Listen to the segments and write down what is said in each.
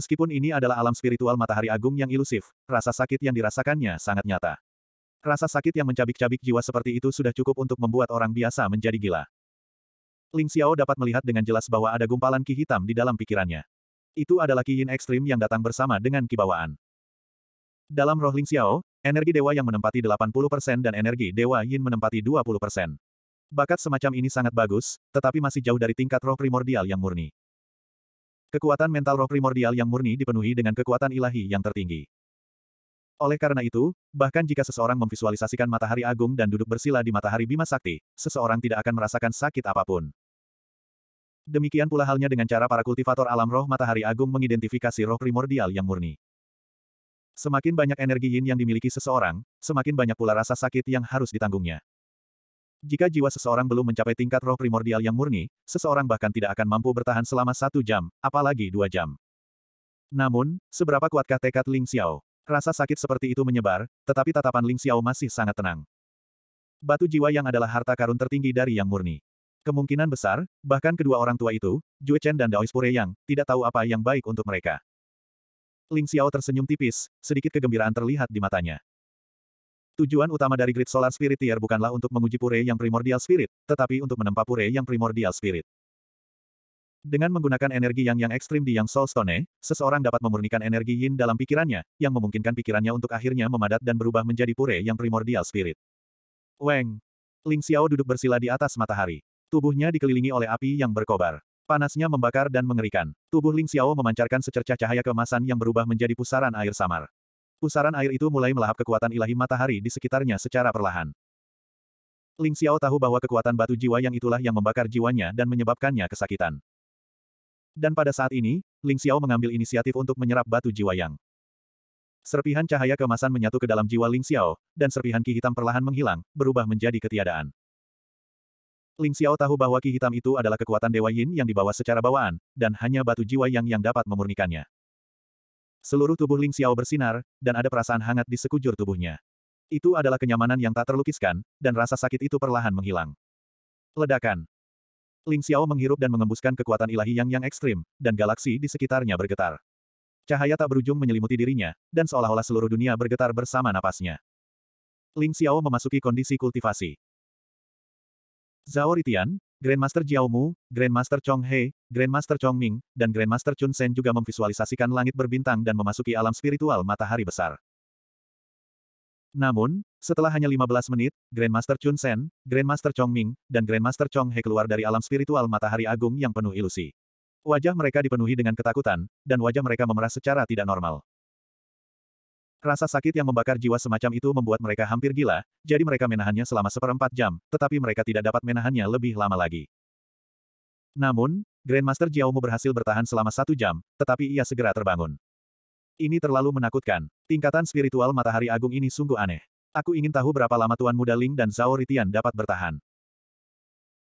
Meskipun ini adalah alam spiritual matahari agung yang ilusif, rasa sakit yang dirasakannya sangat nyata. Rasa sakit yang mencabik-cabik jiwa seperti itu sudah cukup untuk membuat orang biasa menjadi gila. Ling Xiao dapat melihat dengan jelas bahwa ada gumpalan ki hitam di dalam pikirannya. Itu adalah ki yin ekstrim yang datang bersama dengan kibawaan. Dalam roh Ling Xiao, energi dewa yang menempati 80% dan energi dewa yin menempati 20%. Bakat semacam ini sangat bagus, tetapi masih jauh dari tingkat roh primordial yang murni. Kekuatan mental roh primordial yang murni dipenuhi dengan kekuatan ilahi yang tertinggi. Oleh karena itu, bahkan jika seseorang memvisualisasikan matahari agung dan duduk bersila di matahari Bima Sakti, seseorang tidak akan merasakan sakit apapun. Demikian pula halnya dengan cara para kultivator alam roh matahari agung mengidentifikasi roh primordial yang murni. Semakin banyak energi yin yang dimiliki seseorang, semakin banyak pula rasa sakit yang harus ditanggungnya. Jika jiwa seseorang belum mencapai tingkat roh primordial yang murni, seseorang bahkan tidak akan mampu bertahan selama satu jam, apalagi dua jam. Namun, seberapa kuatkah tekad Ling Xiao? Rasa sakit seperti itu menyebar, tetapi tatapan Ling Xiao masih sangat tenang. Batu jiwa yang adalah harta karun tertinggi dari yang murni. Kemungkinan besar, bahkan kedua orang tua itu, Jue Chen dan Daois Pure Yang, tidak tahu apa yang baik untuk mereka. Ling Xiao tersenyum tipis, sedikit kegembiraan terlihat di matanya. Tujuan utama dari Grid Solar Spirit Tier bukanlah untuk menguji pure yang primordial spirit, tetapi untuk menempa pure yang primordial spirit. Dengan menggunakan energi yang yang ekstrim di Yang Soul Stone, seseorang dapat memurnikan energi yin dalam pikirannya, yang memungkinkan pikirannya untuk akhirnya memadat dan berubah menjadi pure yang primordial spirit. Weng. Ling Xiao duduk bersila di atas matahari. Tubuhnya dikelilingi oleh api yang berkobar. Panasnya membakar dan mengerikan. Tubuh Ling Xiao memancarkan secercah cahaya kemasan yang berubah menjadi pusaran air samar. Pusaran air itu mulai melahap kekuatan ilahi matahari di sekitarnya secara perlahan. Ling Xiao tahu bahwa kekuatan batu jiwa yang itulah yang membakar jiwanya dan menyebabkannya kesakitan. Dan pada saat ini, Ling Xiao mengambil inisiatif untuk menyerap batu jiwa yang. Serpihan cahaya kemasan menyatu ke dalam jiwa Ling Xiao, dan serpihan ki hitam perlahan menghilang, berubah menjadi ketiadaan. Ling Xiao tahu bahwa ki hitam itu adalah kekuatan Dewa Yin yang dibawa secara bawaan, dan hanya batu jiwa yang yang dapat memurnikannya. Seluruh tubuh Ling Xiao bersinar, dan ada perasaan hangat di sekujur tubuhnya. Itu adalah kenyamanan yang tak terlukiskan, dan rasa sakit itu perlahan menghilang. Ledakan. Ling Xiao menghirup dan mengembuskan kekuatan ilahi yang yang ekstrim, dan galaksi di sekitarnya bergetar. Cahaya tak berujung menyelimuti dirinya, dan seolah-olah seluruh dunia bergetar bersama napasnya. Ling Xiao memasuki kondisi kultivasi. Zhao Ritian, Grandmaster Jiao Mu, Grandmaster Chong He, Grandmaster Chong Ming, dan Grandmaster Chun Sen juga memvisualisasikan langit berbintang dan memasuki alam spiritual matahari besar. Namun, setelah hanya 15 menit, Grandmaster Chun Sen, Grandmaster Chong Ming, dan Grandmaster Chong He keluar dari alam spiritual matahari agung yang penuh ilusi. Wajah mereka dipenuhi dengan ketakutan, dan wajah mereka memerah secara tidak normal. Rasa sakit yang membakar jiwa semacam itu membuat mereka hampir gila, jadi mereka menahannya selama seperempat jam, tetapi mereka tidak dapat menahannya lebih lama lagi. Namun, Grandmaster Jiaomu berhasil bertahan selama satu jam, tetapi ia segera terbangun. Ini terlalu menakutkan. Tingkatan spiritual matahari agung ini sungguh aneh. Aku ingin tahu berapa lama Tuan Muda Ling dan Zhao Ritian dapat bertahan.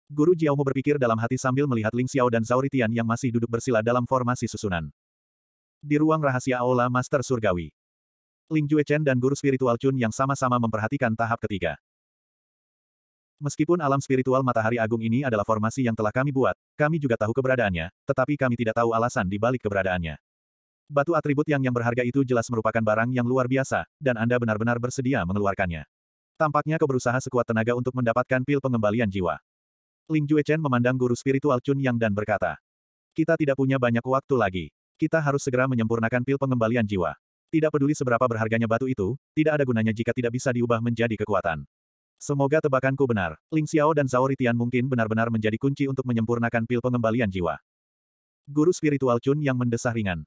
Guru Jiaomu berpikir dalam hati sambil melihat Ling Xiao dan Zhao Ritian yang masih duduk bersila dalam formasi susunan. Di ruang rahasia Aula Master Surgawi, Ling Chen dan guru spiritual Chun yang sama-sama memperhatikan tahap ketiga. Meskipun alam spiritual matahari agung ini adalah formasi yang telah kami buat, kami juga tahu keberadaannya, tetapi kami tidak tahu alasan di balik keberadaannya. Batu atribut yang yang berharga itu jelas merupakan barang yang luar biasa, dan Anda benar-benar bersedia mengeluarkannya. Tampaknya kau berusaha sekuat tenaga untuk mendapatkan pil pengembalian jiwa. Ling Chen memandang guru spiritual Chun Yang dan berkata, Kita tidak punya banyak waktu lagi. Kita harus segera menyempurnakan pil pengembalian jiwa. Tidak peduli seberapa berharganya batu itu, tidak ada gunanya jika tidak bisa diubah menjadi kekuatan. Semoga tebakanku benar. Ling Xiao dan Zhao Ritian mungkin benar-benar menjadi kunci untuk menyempurnakan pil pengembalian jiwa. Guru spiritual Chun yang mendesah ringan.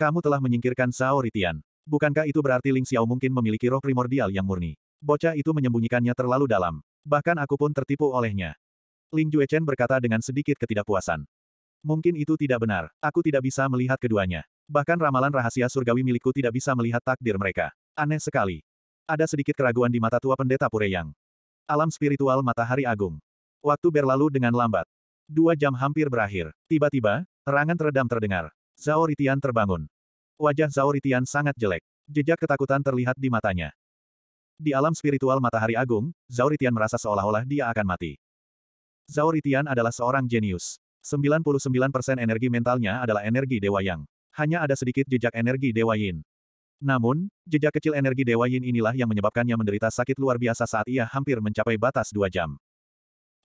Kamu telah menyingkirkan Zhao Ritian. Bukankah itu berarti Ling Xiao mungkin memiliki roh primordial yang murni? Bocah itu menyembunyikannya terlalu dalam. Bahkan aku pun tertipu olehnya. Ling Juechen berkata dengan sedikit ketidakpuasan. Mungkin itu tidak benar, aku tidak bisa melihat keduanya. Bahkan ramalan rahasia surgawi milikku tidak bisa melihat takdir mereka. Aneh sekali. Ada sedikit keraguan di mata tua pendeta Pureyang. Alam spiritual matahari agung. Waktu berlalu dengan lambat. Dua jam hampir berakhir. Tiba-tiba, Rangan teredam terdengar. Zhao Ritian terbangun. Wajah Zhao Ritian sangat jelek. Jejak ketakutan terlihat di matanya. Di alam spiritual matahari agung, Zhao Ritian merasa seolah-olah dia akan mati. Zhao Ritian adalah seorang jenius. 99% energi mentalnya adalah energi Dewa Yang hanya ada sedikit jejak energi Dewa Yin. Namun, jejak kecil energi Dewa Yin inilah yang menyebabkannya menderita sakit luar biasa saat ia hampir mencapai batas dua jam.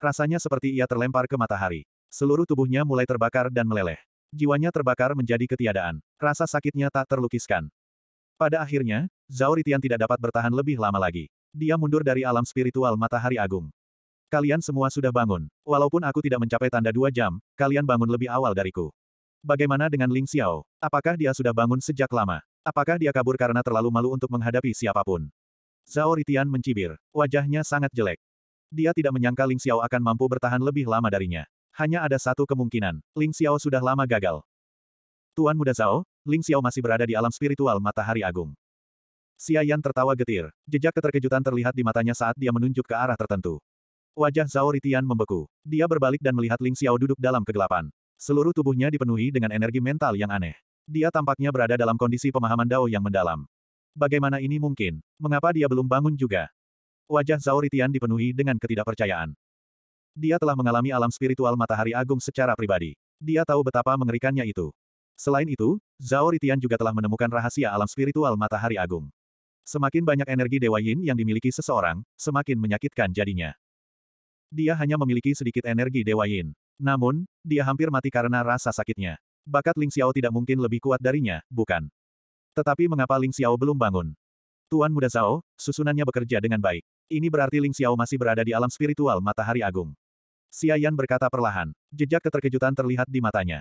Rasanya seperti ia terlempar ke matahari. Seluruh tubuhnya mulai terbakar dan meleleh. Jiwanya terbakar menjadi ketiadaan. Rasa sakitnya tak terlukiskan. Pada akhirnya, Zhao Ritian tidak dapat bertahan lebih lama lagi. Dia mundur dari alam spiritual matahari agung. Kalian semua sudah bangun. Walaupun aku tidak mencapai tanda dua jam, kalian bangun lebih awal dariku. Bagaimana dengan Ling Xiao? Apakah dia sudah bangun sejak lama? Apakah dia kabur karena terlalu malu untuk menghadapi siapapun? Zhao Ritian mencibir. Wajahnya sangat jelek. Dia tidak menyangka Ling Xiao akan mampu bertahan lebih lama darinya. Hanya ada satu kemungkinan. Ling Xiao sudah lama gagal. Tuan Muda Zhao, Ling Xiao masih berada di alam spiritual matahari agung. Xia Yan tertawa getir. Jejak keterkejutan terlihat di matanya saat dia menunjuk ke arah tertentu. Wajah Zhao Ritian membeku. Dia berbalik dan melihat Ling Xiao duduk dalam kegelapan. Seluruh tubuhnya dipenuhi dengan energi mental yang aneh. Dia tampaknya berada dalam kondisi pemahaman Dao yang mendalam. Bagaimana ini mungkin? Mengapa dia belum bangun juga? Wajah Zhao Ritian dipenuhi dengan ketidakpercayaan. Dia telah mengalami alam spiritual matahari agung secara pribadi. Dia tahu betapa mengerikannya itu. Selain itu, Zhao Ritian juga telah menemukan rahasia alam spiritual matahari agung. Semakin banyak energi Dewa Yin yang dimiliki seseorang, semakin menyakitkan jadinya. Dia hanya memiliki sedikit energi Dewa Yin. Namun, dia hampir mati karena rasa sakitnya. Bakat Ling Xiao tidak mungkin lebih kuat darinya, bukan? Tetapi mengapa Ling Xiao belum bangun? Tuan Muda Zhao, susunannya bekerja dengan baik. Ini berarti Ling Xiao masih berada di alam spiritual matahari agung. Yan berkata perlahan. Jejak keterkejutan terlihat di matanya.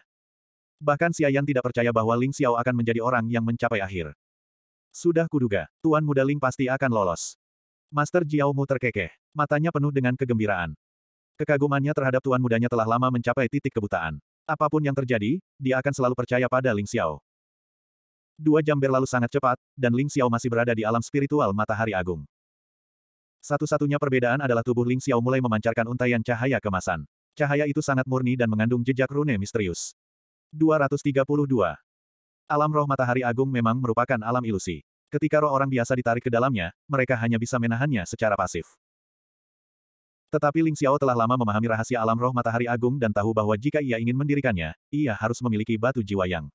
Bahkan Yan tidak percaya bahwa Ling Xiao akan menjadi orang yang mencapai akhir. Sudah kuduga, Tuan Muda Ling pasti akan lolos. Master Jiao Mu terkekeh. Matanya penuh dengan kegembiraan. Kekagumannya terhadap tuan mudanya telah lama mencapai titik kebutaan. Apapun yang terjadi, dia akan selalu percaya pada Ling Xiao. Dua jam berlalu sangat cepat, dan Ling Xiao masih berada di alam spiritual matahari agung. Satu-satunya perbedaan adalah tubuh Ling Xiao mulai memancarkan untaian cahaya kemasan. Cahaya itu sangat murni dan mengandung jejak rune misterius. 232. Alam roh matahari agung memang merupakan alam ilusi. Ketika roh orang biasa ditarik ke dalamnya, mereka hanya bisa menahannya secara pasif. Tetapi Ling Xiao telah lama memahami rahasia alam roh matahari agung dan tahu bahwa jika ia ingin mendirikannya, ia harus memiliki batu jiwa yang.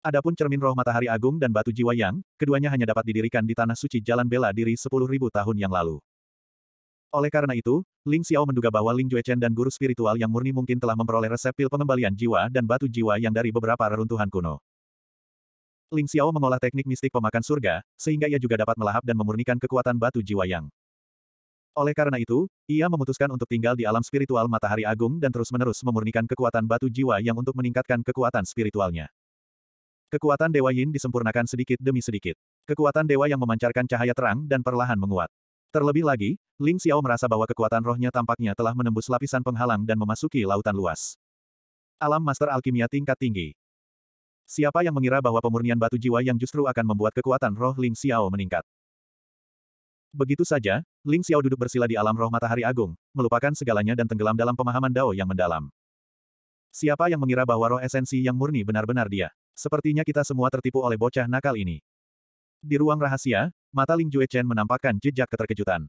Adapun cermin roh matahari agung dan batu jiwa yang, keduanya hanya dapat didirikan di tanah suci jalan bela diri 10.000 tahun yang lalu. Oleh karena itu, Ling Xiao menduga bahwa Ling Juechen dan guru spiritual yang murni mungkin telah memperoleh resep pil pengembalian jiwa dan batu jiwa yang dari beberapa reruntuhan kuno. Ling Xiao mengolah teknik mistik pemakan surga, sehingga ia juga dapat melahap dan memurnikan kekuatan batu jiwa yang. Oleh karena itu, ia memutuskan untuk tinggal di alam spiritual matahari agung dan terus-menerus memurnikan kekuatan batu jiwa yang untuk meningkatkan kekuatan spiritualnya. Kekuatan Dewa Yin disempurnakan sedikit demi sedikit. Kekuatan Dewa yang memancarkan cahaya terang dan perlahan menguat. Terlebih lagi, Ling Xiao merasa bahwa kekuatan rohnya tampaknya telah menembus lapisan penghalang dan memasuki lautan luas. Alam Master Alkimia tingkat tinggi. Siapa yang mengira bahwa pemurnian batu jiwa yang justru akan membuat kekuatan roh Ling Xiao meningkat? Begitu saja, Ling Xiao duduk bersila di alam roh matahari agung, melupakan segalanya dan tenggelam dalam pemahaman Dao yang mendalam. Siapa yang mengira bahwa roh esensi yang murni benar-benar dia? Sepertinya kita semua tertipu oleh bocah nakal ini. Di ruang rahasia, mata Ling Jue Chen menampakkan jejak keterkejutan.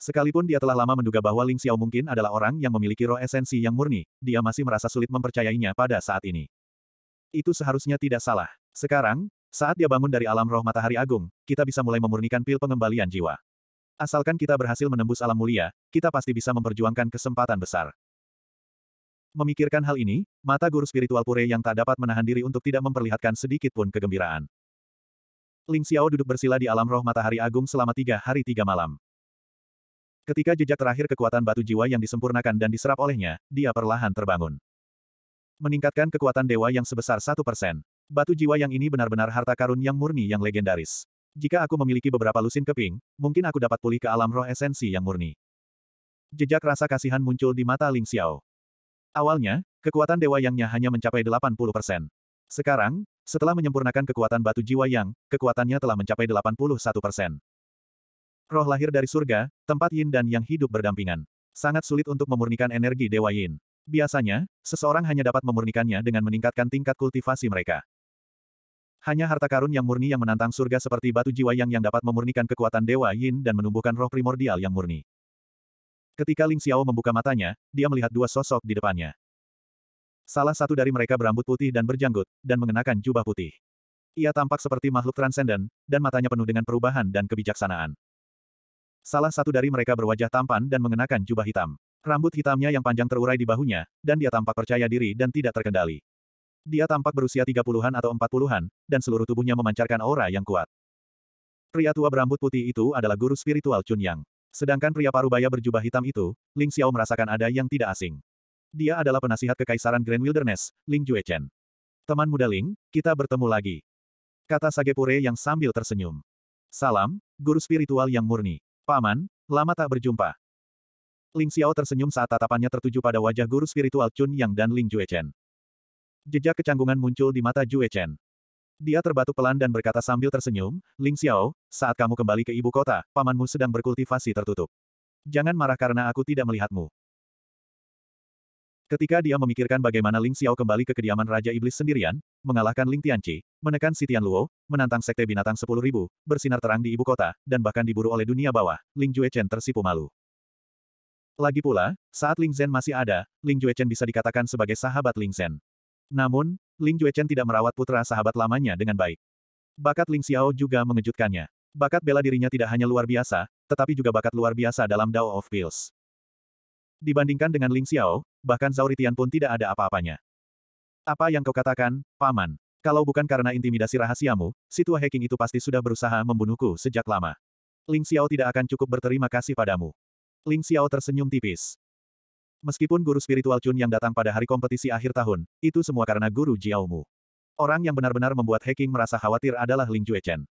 Sekalipun dia telah lama menduga bahwa Ling Xiao mungkin adalah orang yang memiliki roh esensi yang murni, dia masih merasa sulit mempercayainya pada saat ini itu seharusnya tidak salah. Sekarang, saat dia bangun dari alam roh matahari agung, kita bisa mulai memurnikan pil pengembalian jiwa. Asalkan kita berhasil menembus alam mulia, kita pasti bisa memperjuangkan kesempatan besar. Memikirkan hal ini, mata guru spiritual Pure yang tak dapat menahan diri untuk tidak memperlihatkan sedikit pun kegembiraan. Ling Xiao duduk bersila di alam roh matahari agung selama tiga hari tiga malam. Ketika jejak terakhir kekuatan batu jiwa yang disempurnakan dan diserap olehnya, dia perlahan terbangun. Meningkatkan kekuatan dewa yang sebesar satu persen. Batu jiwa yang ini benar-benar harta karun yang murni yang legendaris. Jika aku memiliki beberapa lusin keping, mungkin aku dapat pulih ke alam roh esensi yang murni. Jejak rasa kasihan muncul di mata Ling Xiao. Awalnya, kekuatan dewa yangnya hanya mencapai 80%. Sekarang, setelah menyempurnakan kekuatan batu jiwa yang, kekuatannya telah mencapai 81%. Roh lahir dari surga, tempat yin dan yang hidup berdampingan. Sangat sulit untuk memurnikan energi dewa yin. Biasanya, seseorang hanya dapat memurnikannya dengan meningkatkan tingkat kultivasi mereka. Hanya harta karun yang murni yang menantang surga seperti batu jiwa yang yang dapat memurnikan kekuatan Dewa Yin dan menumbuhkan roh primordial yang murni. Ketika Ling Xiao membuka matanya, dia melihat dua sosok di depannya. Salah satu dari mereka berambut putih dan berjanggut, dan mengenakan jubah putih. Ia tampak seperti makhluk transenden, dan matanya penuh dengan perubahan dan kebijaksanaan. Salah satu dari mereka berwajah tampan dan mengenakan jubah hitam. Rambut hitamnya yang panjang terurai di bahunya, dan dia tampak percaya diri dan tidak terkendali. Dia tampak berusia tiga puluhan atau empat puluhan, dan seluruh tubuhnya memancarkan aura yang kuat. Pria tua berambut putih itu adalah guru spiritual Chun Yang. Sedangkan pria parubaya berjubah hitam itu, Ling Xiao merasakan ada yang tidak asing. Dia adalah penasihat kekaisaran Grand Wilderness, Ling Juechen. Teman muda Ling, kita bertemu lagi. Kata Sagepure yang sambil tersenyum. Salam, guru spiritual yang murni. Paman, lama tak berjumpa. Ling Xiao tersenyum saat tatapannya tertuju pada wajah guru spiritual Chun Yang dan Ling Juechen. Jejak kecanggungan muncul di mata Juechen. Dia terbatuk pelan dan berkata sambil tersenyum, Ling Xiao, saat kamu kembali ke ibu kota, pamanmu sedang berkultivasi tertutup. Jangan marah karena aku tidak melihatmu. Ketika dia memikirkan bagaimana Ling Xiao kembali ke kediaman Raja Iblis sendirian, mengalahkan Ling Tianqi, menekan Si Tian Luo, menantang Sekte Binatang 10.000, bersinar terang di ibu kota, dan bahkan diburu oleh dunia bawah, Ling Juechen tersipu malu. Lagi pula, saat Ling Zhen masih ada, Ling Juechen bisa dikatakan sebagai sahabat Ling Zhen. Namun, Ling Juechen tidak merawat putra sahabat lamanya dengan baik. Bakat Ling Xiao juga mengejutkannya. Bakat bela dirinya tidak hanya luar biasa, tetapi juga bakat luar biasa dalam Dao of Pills. Dibandingkan dengan Ling Xiao, bahkan Zhao Ritian pun tidak ada apa-apanya. Apa yang kau katakan, Paman? Kalau bukan karena intimidasi rahasiamu, si tua hacking itu pasti sudah berusaha membunuhku sejak lama. Ling Xiao tidak akan cukup berterima kasih padamu. Ling Xiao tersenyum tipis. Meskipun guru spiritual Chun yang datang pada hari kompetisi akhir tahun, itu semua karena guru Jiaomu. Orang yang benar-benar membuat Heking merasa khawatir adalah Ling Juechen.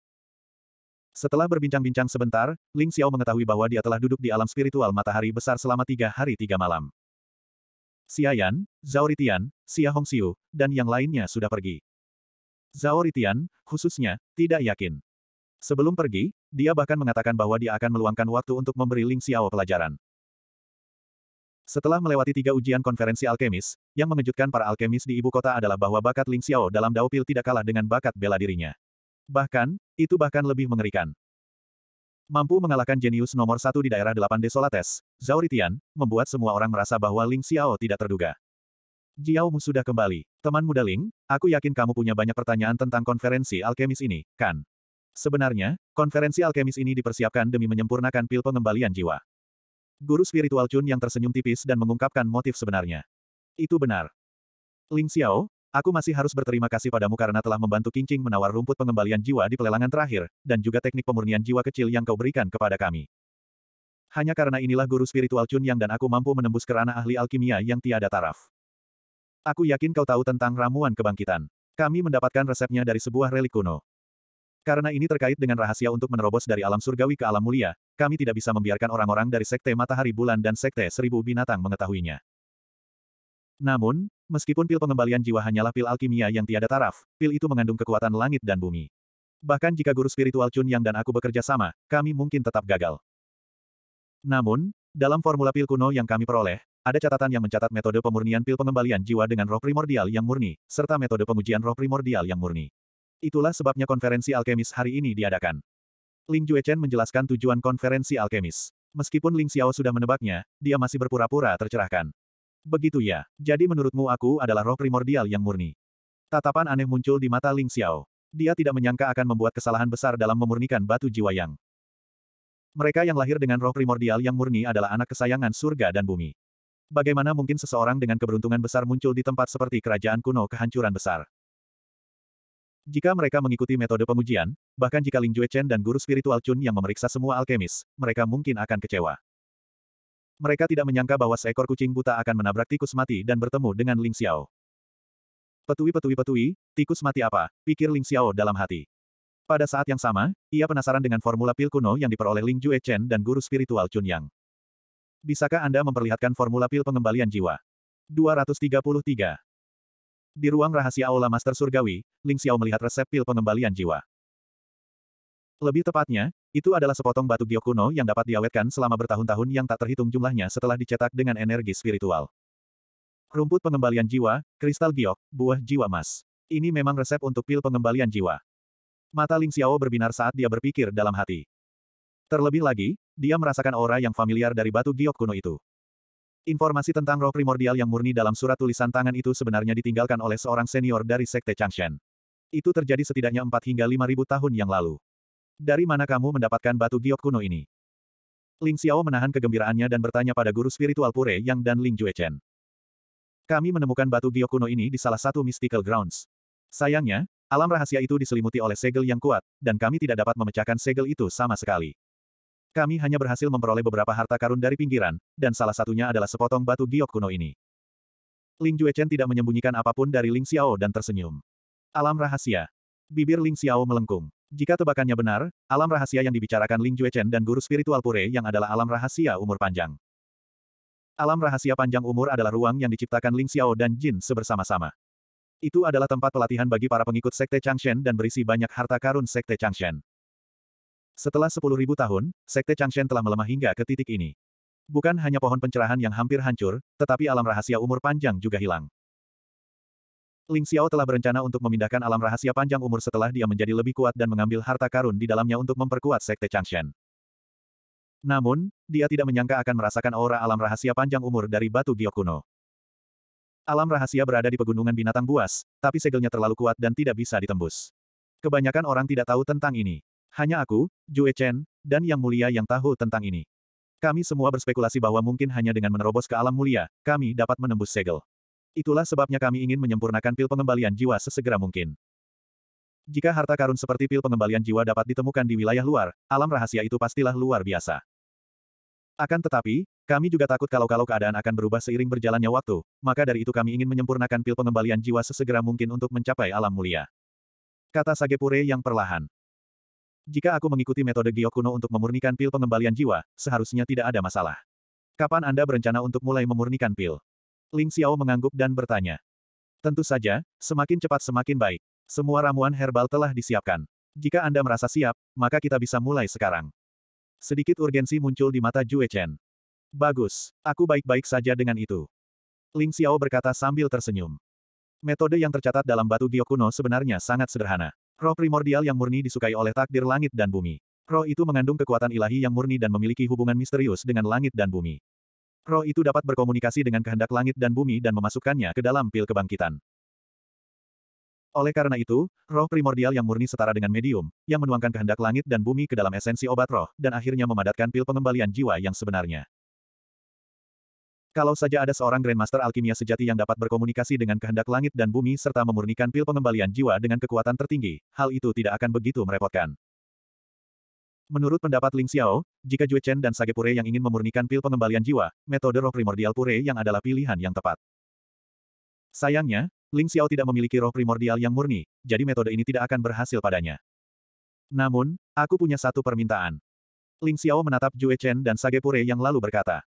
Setelah berbincang-bincang sebentar, Ling Xiao mengetahui bahwa dia telah duduk di alam spiritual matahari besar selama tiga hari tiga malam. Xiayan, Zhao Ritian, Xia Hongxiu, dan yang lainnya sudah pergi. Zhao Ritian, khususnya, tidak yakin. Sebelum pergi, dia bahkan mengatakan bahwa dia akan meluangkan waktu untuk memberi Ling Xiao pelajaran. Setelah melewati tiga ujian konferensi alkemis, yang mengejutkan para alkemis di ibu kota adalah bahwa bakat Ling Xiao dalam pil tidak kalah dengan bakat bela dirinya. Bahkan, itu bahkan lebih mengerikan. Mampu mengalahkan jenius nomor satu di daerah delapan Desolates, Zhao Ritian, membuat semua orang merasa bahwa Ling Xiao tidak terduga. Jiaomu sudah kembali. Teman muda Ling, aku yakin kamu punya banyak pertanyaan tentang konferensi alkemis ini, kan? Sebenarnya, konferensi alkemis ini dipersiapkan demi menyempurnakan pil pengembalian jiwa. Guru spiritual Chun yang tersenyum tipis dan mengungkapkan motif sebenarnya. Itu benar. Ling Xiao, aku masih harus berterima kasih padamu karena telah membantu Qingqing menawar rumput pengembalian jiwa di pelelangan terakhir, dan juga teknik pemurnian jiwa kecil yang kau berikan kepada kami. Hanya karena inilah guru spiritual Chun Yang dan aku mampu menembus kerana ahli alkimia yang tiada taraf. Aku yakin kau tahu tentang ramuan kebangkitan. Kami mendapatkan resepnya dari sebuah relik kuno. Karena ini terkait dengan rahasia untuk menerobos dari alam surgawi ke alam mulia, kami tidak bisa membiarkan orang-orang dari Sekte Matahari Bulan dan Sekte Seribu Binatang mengetahuinya. Namun, meskipun pil pengembalian jiwa hanyalah pil alkimia yang tiada taraf, pil itu mengandung kekuatan langit dan bumi. Bahkan jika guru spiritual Chun Yang dan aku bekerja sama, kami mungkin tetap gagal. Namun, dalam formula pil kuno yang kami peroleh, ada catatan yang mencatat metode pemurnian pil pengembalian jiwa dengan roh primordial yang murni, serta metode pengujian roh primordial yang murni. Itulah sebabnya konferensi alkemis hari ini diadakan. Ling Juechen menjelaskan tujuan konferensi alkemis. Meskipun Ling Xiao sudah menebaknya, dia masih berpura-pura tercerahkan. Begitu ya, jadi menurutmu aku adalah roh primordial yang murni. Tatapan aneh muncul di mata Ling Xiao. Dia tidak menyangka akan membuat kesalahan besar dalam memurnikan batu jiwa yang. Mereka yang lahir dengan roh primordial yang murni adalah anak kesayangan surga dan bumi. Bagaimana mungkin seseorang dengan keberuntungan besar muncul di tempat seperti kerajaan kuno kehancuran besar? Jika mereka mengikuti metode pengujian, bahkan jika Ling Jue Chen dan guru spiritual Chun yang memeriksa semua alkemis, mereka mungkin akan kecewa. Mereka tidak menyangka bahwa seekor kucing buta akan menabrak tikus mati dan bertemu dengan Ling Xiao. Petui-petui-petui, tikus mati apa? Pikir Ling Xiao dalam hati. Pada saat yang sama, ia penasaran dengan formula pil kuno yang diperoleh Ling Jue Chen dan guru spiritual Chun Yang. Bisakah Anda memperlihatkan formula pil pengembalian jiwa? 233. Di ruang rahasia Aula Master Surgawi, Ling Xiao melihat resep pil pengembalian jiwa. Lebih tepatnya, itu adalah sepotong batu giok kuno yang dapat diawetkan selama bertahun-tahun yang tak terhitung jumlahnya setelah dicetak dengan energi spiritual. Rumput pengembalian jiwa, kristal giok, buah jiwa emas. Ini memang resep untuk pil pengembalian jiwa. Mata Ling Xiao berbinar saat dia berpikir dalam hati. Terlebih lagi, dia merasakan aura yang familiar dari batu giok kuno itu. Informasi tentang roh primordial yang murni dalam surat tulisan tangan itu sebenarnya ditinggalkan oleh seorang senior dari Sekte Changshan. Itu terjadi setidaknya 4 hingga ribu tahun yang lalu. Dari mana kamu mendapatkan batu giok kuno ini? Ling Xiao menahan kegembiraannya dan bertanya pada guru spiritual Pure Yang dan Ling Juechen. Kami menemukan batu giok kuno ini di salah satu mystical grounds. Sayangnya, alam rahasia itu diselimuti oleh segel yang kuat, dan kami tidak dapat memecahkan segel itu sama sekali. Kami hanya berhasil memperoleh beberapa harta karun dari pinggiran, dan salah satunya adalah sepotong batu giok kuno ini. Ling Juechen tidak menyembunyikan apapun dari Ling Xiao dan tersenyum. Alam rahasia. Bibir Ling Xiao melengkung. Jika tebakannya benar, alam rahasia yang dibicarakan Ling Juechen dan guru spiritual Pure yang adalah alam rahasia umur panjang. Alam rahasia panjang umur adalah ruang yang diciptakan Ling Xiao dan Jin sebersama-sama. Itu adalah tempat pelatihan bagi para pengikut Sekte Changshen dan berisi banyak harta karun Sekte Changshen. Setelah 10.000 tahun, Sekte Changshen telah melemah hingga ke titik ini. Bukan hanya pohon pencerahan yang hampir hancur, tetapi alam rahasia umur panjang juga hilang. Ling Xiao telah berencana untuk memindahkan alam rahasia panjang umur setelah dia menjadi lebih kuat dan mengambil harta karun di dalamnya untuk memperkuat Sekte Changshen. Namun, dia tidak menyangka akan merasakan aura alam rahasia panjang umur dari batu giok kuno. Alam rahasia berada di pegunungan binatang buas, tapi segelnya terlalu kuat dan tidak bisa ditembus. Kebanyakan orang tidak tahu tentang ini. Hanya aku, Jue Chen, dan Yang Mulia yang tahu tentang ini. Kami semua berspekulasi bahwa mungkin hanya dengan menerobos ke alam mulia, kami dapat menembus segel. Itulah sebabnya kami ingin menyempurnakan pil pengembalian jiwa sesegera mungkin. Jika harta karun seperti pil pengembalian jiwa dapat ditemukan di wilayah luar, alam rahasia itu pastilah luar biasa. Akan tetapi, kami juga takut kalau-kalau keadaan akan berubah seiring berjalannya waktu, maka dari itu kami ingin menyempurnakan pil pengembalian jiwa sesegera mungkin untuk mencapai alam mulia. Kata Sagepure yang perlahan. Jika aku mengikuti metode Gyokuno untuk memurnikan pil pengembalian jiwa, seharusnya tidak ada masalah. Kapan Anda berencana untuk mulai memurnikan pil? Ling Xiao mengangguk dan bertanya. Tentu saja, semakin cepat semakin baik. Semua ramuan herbal telah disiapkan. Jika Anda merasa siap, maka kita bisa mulai sekarang. Sedikit urgensi muncul di mata Jue Chen. Bagus, aku baik-baik saja dengan itu. Ling Xiao berkata sambil tersenyum. Metode yang tercatat dalam batu Gyokuno sebenarnya sangat sederhana. Roh primordial yang murni disukai oleh takdir langit dan bumi. Roh itu mengandung kekuatan ilahi yang murni dan memiliki hubungan misterius dengan langit dan bumi. Roh itu dapat berkomunikasi dengan kehendak langit dan bumi dan memasukkannya ke dalam pil kebangkitan. Oleh karena itu, roh primordial yang murni setara dengan medium, yang menuangkan kehendak langit dan bumi ke dalam esensi obat roh, dan akhirnya memadatkan pil pengembalian jiwa yang sebenarnya. Kalau saja ada seorang Grandmaster Alkimia sejati yang dapat berkomunikasi dengan kehendak langit dan bumi serta memurnikan pil pengembalian jiwa dengan kekuatan tertinggi, hal itu tidak akan begitu merepotkan. Menurut pendapat Ling Xiao, jika Jue Chen dan Sage Pure yang ingin memurnikan pil pengembalian jiwa, metode roh primordial Pure yang adalah pilihan yang tepat. Sayangnya, Ling Xiao tidak memiliki roh primordial yang murni, jadi metode ini tidak akan berhasil padanya. Namun, aku punya satu permintaan. Ling Xiao menatap Jue Chen dan Sage Pure yang lalu berkata,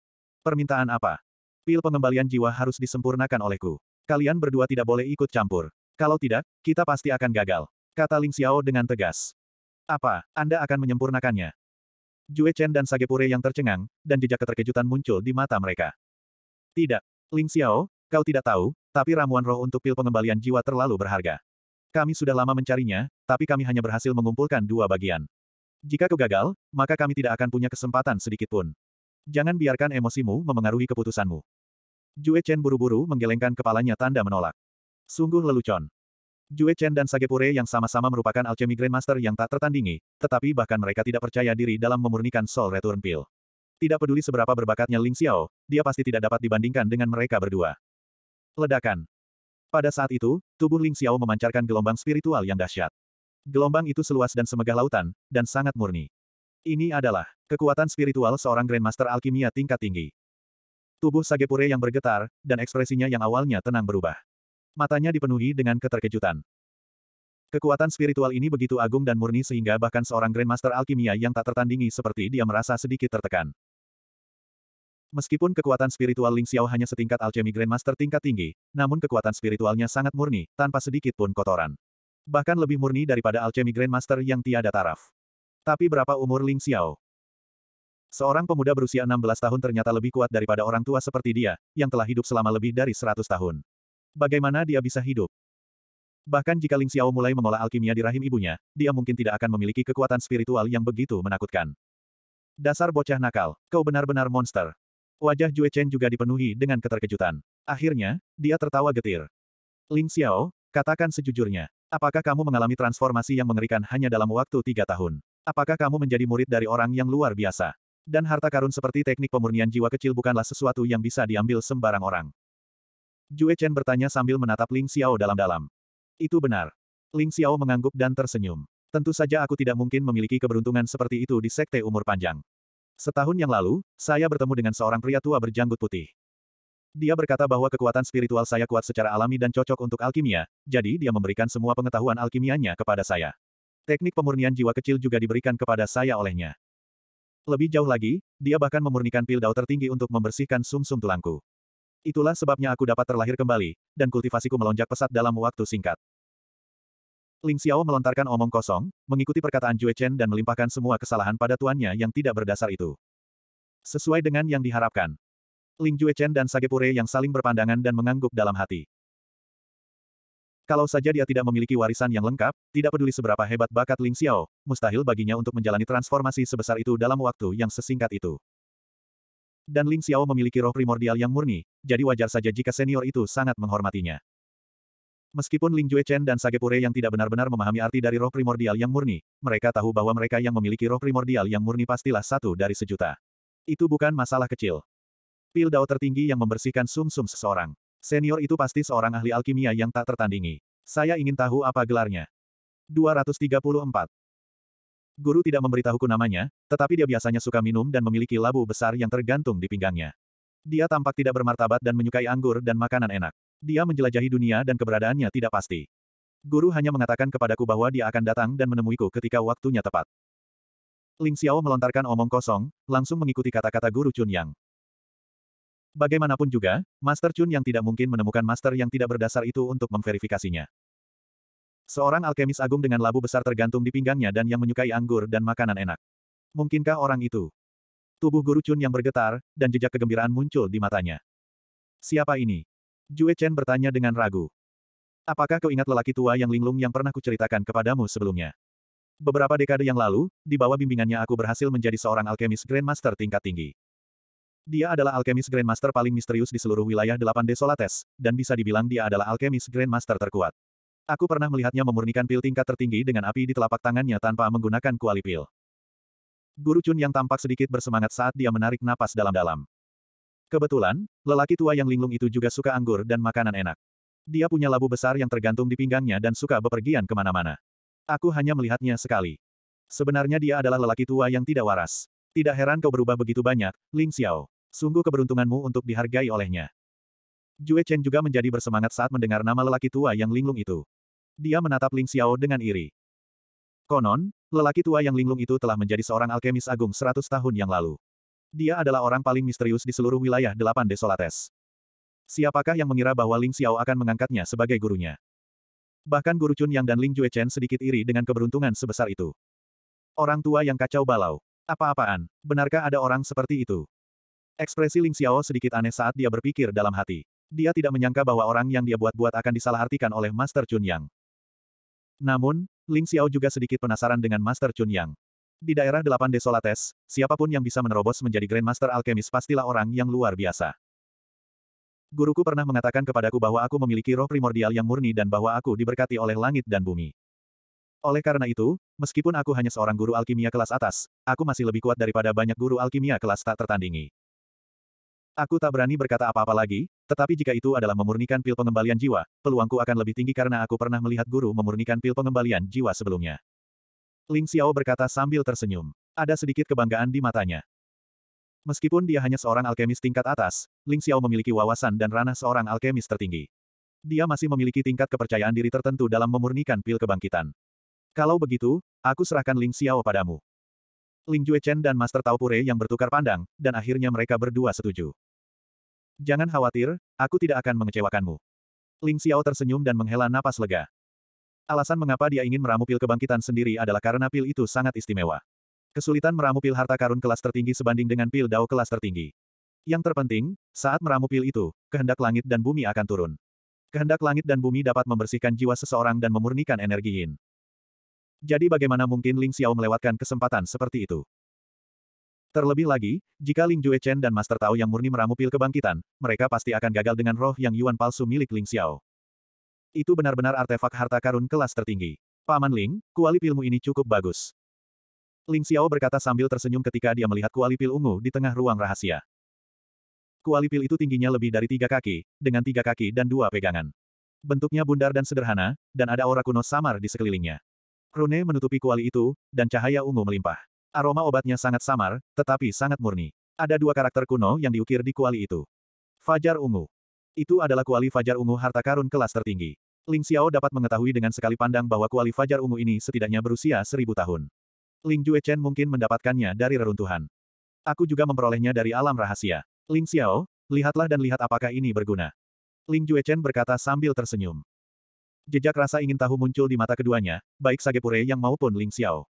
Permintaan apa? Pil pengembalian jiwa harus disempurnakan olehku. Kalian berdua tidak boleh ikut campur. Kalau tidak, kita pasti akan gagal. Kata Ling Xiao dengan tegas. Apa, Anda akan menyempurnakannya? Jue Chen dan Sage Pure yang tercengang, dan jejak keterkejutan muncul di mata mereka. Tidak. Ling Xiao, kau tidak tahu, tapi ramuan roh untuk pil pengembalian jiwa terlalu berharga. Kami sudah lama mencarinya, tapi kami hanya berhasil mengumpulkan dua bagian. Jika kau gagal, maka kami tidak akan punya kesempatan sedikitpun. Jangan biarkan emosimu memengaruhi keputusanmu. Jue Chen buru-buru menggelengkan kepalanya tanda menolak. Sungguh lelucon. Jue Chen dan Sagepure yang sama-sama merupakan alchemy grandmaster yang tak tertandingi, tetapi bahkan mereka tidak percaya diri dalam memurnikan soul return pill. Tidak peduli seberapa berbakatnya Ling Xiao, dia pasti tidak dapat dibandingkan dengan mereka berdua. Ledakan. Pada saat itu, tubuh Ling Xiao memancarkan gelombang spiritual yang dahsyat. Gelombang itu seluas dan semegah lautan, dan sangat murni. Ini adalah kekuatan spiritual seorang Grandmaster Alkimia tingkat tinggi. Tubuh Sagepure yang bergetar, dan ekspresinya yang awalnya tenang berubah. Matanya dipenuhi dengan keterkejutan. Kekuatan spiritual ini begitu agung dan murni sehingga bahkan seorang Grandmaster Alkimia yang tak tertandingi seperti dia merasa sedikit tertekan. Meskipun kekuatan spiritual Ling Xiao hanya setingkat alchemy Grandmaster tingkat tinggi, namun kekuatan spiritualnya sangat murni, tanpa sedikit pun kotoran. Bahkan lebih murni daripada alchemy Grandmaster yang tiada taraf. Tapi berapa umur Ling Xiao? Seorang pemuda berusia 16 tahun ternyata lebih kuat daripada orang tua seperti dia, yang telah hidup selama lebih dari 100 tahun. Bagaimana dia bisa hidup? Bahkan jika Ling Xiao mulai mengolah alkimia di rahim ibunya, dia mungkin tidak akan memiliki kekuatan spiritual yang begitu menakutkan. Dasar bocah nakal, kau benar-benar monster. Wajah Jue Chen juga dipenuhi dengan keterkejutan. Akhirnya, dia tertawa getir. Ling Xiao, katakan sejujurnya, apakah kamu mengalami transformasi yang mengerikan hanya dalam waktu tiga tahun? Apakah kamu menjadi murid dari orang yang luar biasa? Dan harta karun seperti teknik pemurnian jiwa kecil bukanlah sesuatu yang bisa diambil sembarang orang. Jue Chen bertanya sambil menatap Ling Xiao dalam-dalam. Itu benar. Ling Xiao mengangguk dan tersenyum. Tentu saja aku tidak mungkin memiliki keberuntungan seperti itu di sekte umur panjang. Setahun yang lalu, saya bertemu dengan seorang pria tua berjanggut putih. Dia berkata bahwa kekuatan spiritual saya kuat secara alami dan cocok untuk alkimia, jadi dia memberikan semua pengetahuan alkimianya kepada saya. Teknik pemurnian jiwa kecil juga diberikan kepada saya olehnya. Lebih jauh lagi, dia bahkan memurnikan pil dao tertinggi untuk membersihkan sumsum -sum tulangku. Itulah sebabnya aku dapat terlahir kembali, dan kultivasiku melonjak pesat dalam waktu singkat. Ling Xiao melontarkan omong kosong, mengikuti perkataan Jue Chen dan melimpahkan semua kesalahan pada tuannya yang tidak berdasar itu. Sesuai dengan yang diharapkan. Ling Jue Chen dan Sage Pure yang saling berpandangan dan mengangguk dalam hati. Kalau saja dia tidak memiliki warisan yang lengkap, tidak peduli seberapa hebat bakat Ling Xiao, mustahil baginya untuk menjalani transformasi sebesar itu dalam waktu yang sesingkat itu. Dan Ling Xiao memiliki roh primordial yang murni, jadi wajar saja jika senior itu sangat menghormatinya. Meskipun Ling Chen dan Sage Pure yang tidak benar-benar memahami arti dari roh primordial yang murni, mereka tahu bahwa mereka yang memiliki roh primordial yang murni pastilah satu dari sejuta. Itu bukan masalah kecil. Pil Dao tertinggi yang membersihkan sum-sum seseorang. Senior itu pasti seorang ahli alkimia yang tak tertandingi. Saya ingin tahu apa gelarnya. 234. Guru tidak memberitahuku namanya, tetapi dia biasanya suka minum dan memiliki labu besar yang tergantung di pinggangnya. Dia tampak tidak bermartabat dan menyukai anggur dan makanan enak. Dia menjelajahi dunia dan keberadaannya tidak pasti. Guru hanya mengatakan kepadaku bahwa dia akan datang dan menemuiku ketika waktunya tepat. Ling Xiao melontarkan omong kosong, langsung mengikuti kata-kata Guru Chunyang. Bagaimanapun juga, Master Chun yang tidak mungkin menemukan Master yang tidak berdasar itu untuk memverifikasinya. Seorang alkemis agung dengan labu besar tergantung di pinggangnya dan yang menyukai anggur dan makanan enak. Mungkinkah orang itu? Tubuh guru Chun yang bergetar, dan jejak kegembiraan muncul di matanya. Siapa ini? Jue Chen bertanya dengan ragu. Apakah kau ingat lelaki tua yang linglung yang pernah kuceritakan kepadamu sebelumnya? Beberapa dekade yang lalu, di bawah bimbingannya aku berhasil menjadi seorang alkemis Grandmaster tingkat tinggi. Dia adalah alkemis Grandmaster paling misterius di seluruh wilayah delapan Desolates, dan bisa dibilang dia adalah alkemis Grandmaster terkuat. Aku pernah melihatnya memurnikan pil tingkat tertinggi dengan api di telapak tangannya tanpa menggunakan kuali pil. Guru Chun yang tampak sedikit bersemangat saat dia menarik napas dalam-dalam. Kebetulan, lelaki tua yang linglung itu juga suka anggur dan makanan enak. Dia punya labu besar yang tergantung di pinggangnya dan suka bepergian kemana-mana. Aku hanya melihatnya sekali. Sebenarnya dia adalah lelaki tua yang tidak waras. Tidak heran kau berubah begitu banyak, Ling Xiao. Sungguh keberuntunganmu untuk dihargai olehnya. Jue Chen juga menjadi bersemangat saat mendengar nama lelaki tua yang linglung itu. Dia menatap Ling Xiao dengan iri. Konon, lelaki tua yang linglung itu telah menjadi seorang alkemis agung 100 tahun yang lalu. Dia adalah orang paling misterius di seluruh wilayah delapan desolates. Siapakah yang mengira bahwa Ling Xiao akan mengangkatnya sebagai gurunya? Bahkan guru Chun Yang dan Ling Jue Chen sedikit iri dengan keberuntungan sebesar itu. Orang tua yang kacau balau. Apa-apaan, benarkah ada orang seperti itu? Ekspresi Ling Xiao sedikit aneh saat dia berpikir dalam hati. Dia tidak menyangka bahwa orang yang dia buat-buat akan disalahartikan oleh Master Chun Yang. Namun, Ling Xiao juga sedikit penasaran dengan Master Chun Yang. Di daerah delapan desolates, siapapun yang bisa menerobos menjadi Grandmaster Alchemist pastilah orang yang luar biasa. Guruku pernah mengatakan kepadaku bahwa aku memiliki roh primordial yang murni dan bahwa aku diberkati oleh langit dan bumi. Oleh karena itu, meskipun aku hanya seorang guru alkimia kelas atas, aku masih lebih kuat daripada banyak guru alkimia kelas tak tertandingi. Aku tak berani berkata apa-apa lagi, tetapi jika itu adalah memurnikan pil pengembalian jiwa, peluangku akan lebih tinggi karena aku pernah melihat guru memurnikan pil pengembalian jiwa sebelumnya. Ling Xiao berkata sambil tersenyum. Ada sedikit kebanggaan di matanya. Meskipun dia hanya seorang alkemis tingkat atas, Ling Xiao memiliki wawasan dan ranah seorang alkemis tertinggi. Dia masih memiliki tingkat kepercayaan diri tertentu dalam memurnikan pil kebangkitan. Kalau begitu, aku serahkan Ling Xiao padamu. Ling Jue Chen dan Master Tao Pure yang bertukar pandang, dan akhirnya mereka berdua setuju. Jangan khawatir, aku tidak akan mengecewakanmu. Ling Xiao tersenyum dan menghela napas lega. Alasan mengapa dia ingin meramu pil kebangkitan sendiri adalah karena pil itu sangat istimewa. Kesulitan meramu pil harta karun kelas tertinggi sebanding dengan pil dao kelas tertinggi. Yang terpenting, saat meramu pil itu, kehendak langit dan bumi akan turun. Kehendak langit dan bumi dapat membersihkan jiwa seseorang dan memurnikan energi yin jadi bagaimana mungkin Ling Xiao melewatkan kesempatan seperti itu? Terlebih lagi, jika Ling Jue Chen dan Master Tao yang murni meramu pil kebangkitan, mereka pasti akan gagal dengan roh yang Yuan palsu milik Ling Xiao. Itu benar-benar artefak harta karun kelas tertinggi. Paman Ling, kuali pilmu ini cukup bagus. Ling Xiao berkata sambil tersenyum ketika dia melihat kuali pil ungu di tengah ruang rahasia. Kuali pil itu tingginya lebih dari tiga kaki, dengan tiga kaki dan dua pegangan. Bentuknya bundar dan sederhana, dan ada aura kuno samar di sekelilingnya. Rune menutupi kuali itu, dan cahaya ungu melimpah. Aroma obatnya sangat samar, tetapi sangat murni. Ada dua karakter kuno yang diukir di kuali itu. Fajar Ungu. Itu adalah kuali Fajar Ungu harta karun kelas tertinggi. Ling Xiao dapat mengetahui dengan sekali pandang bahwa kuali Fajar Ungu ini setidaknya berusia seribu tahun. Ling Jue Chen mungkin mendapatkannya dari reruntuhan. Aku juga memperolehnya dari alam rahasia. Ling Xiao, lihatlah dan lihat apakah ini berguna. Ling Jue Chen berkata sambil tersenyum. Jejak rasa ingin tahu muncul di mata keduanya, baik Sagepure yang maupun Ling Xiao.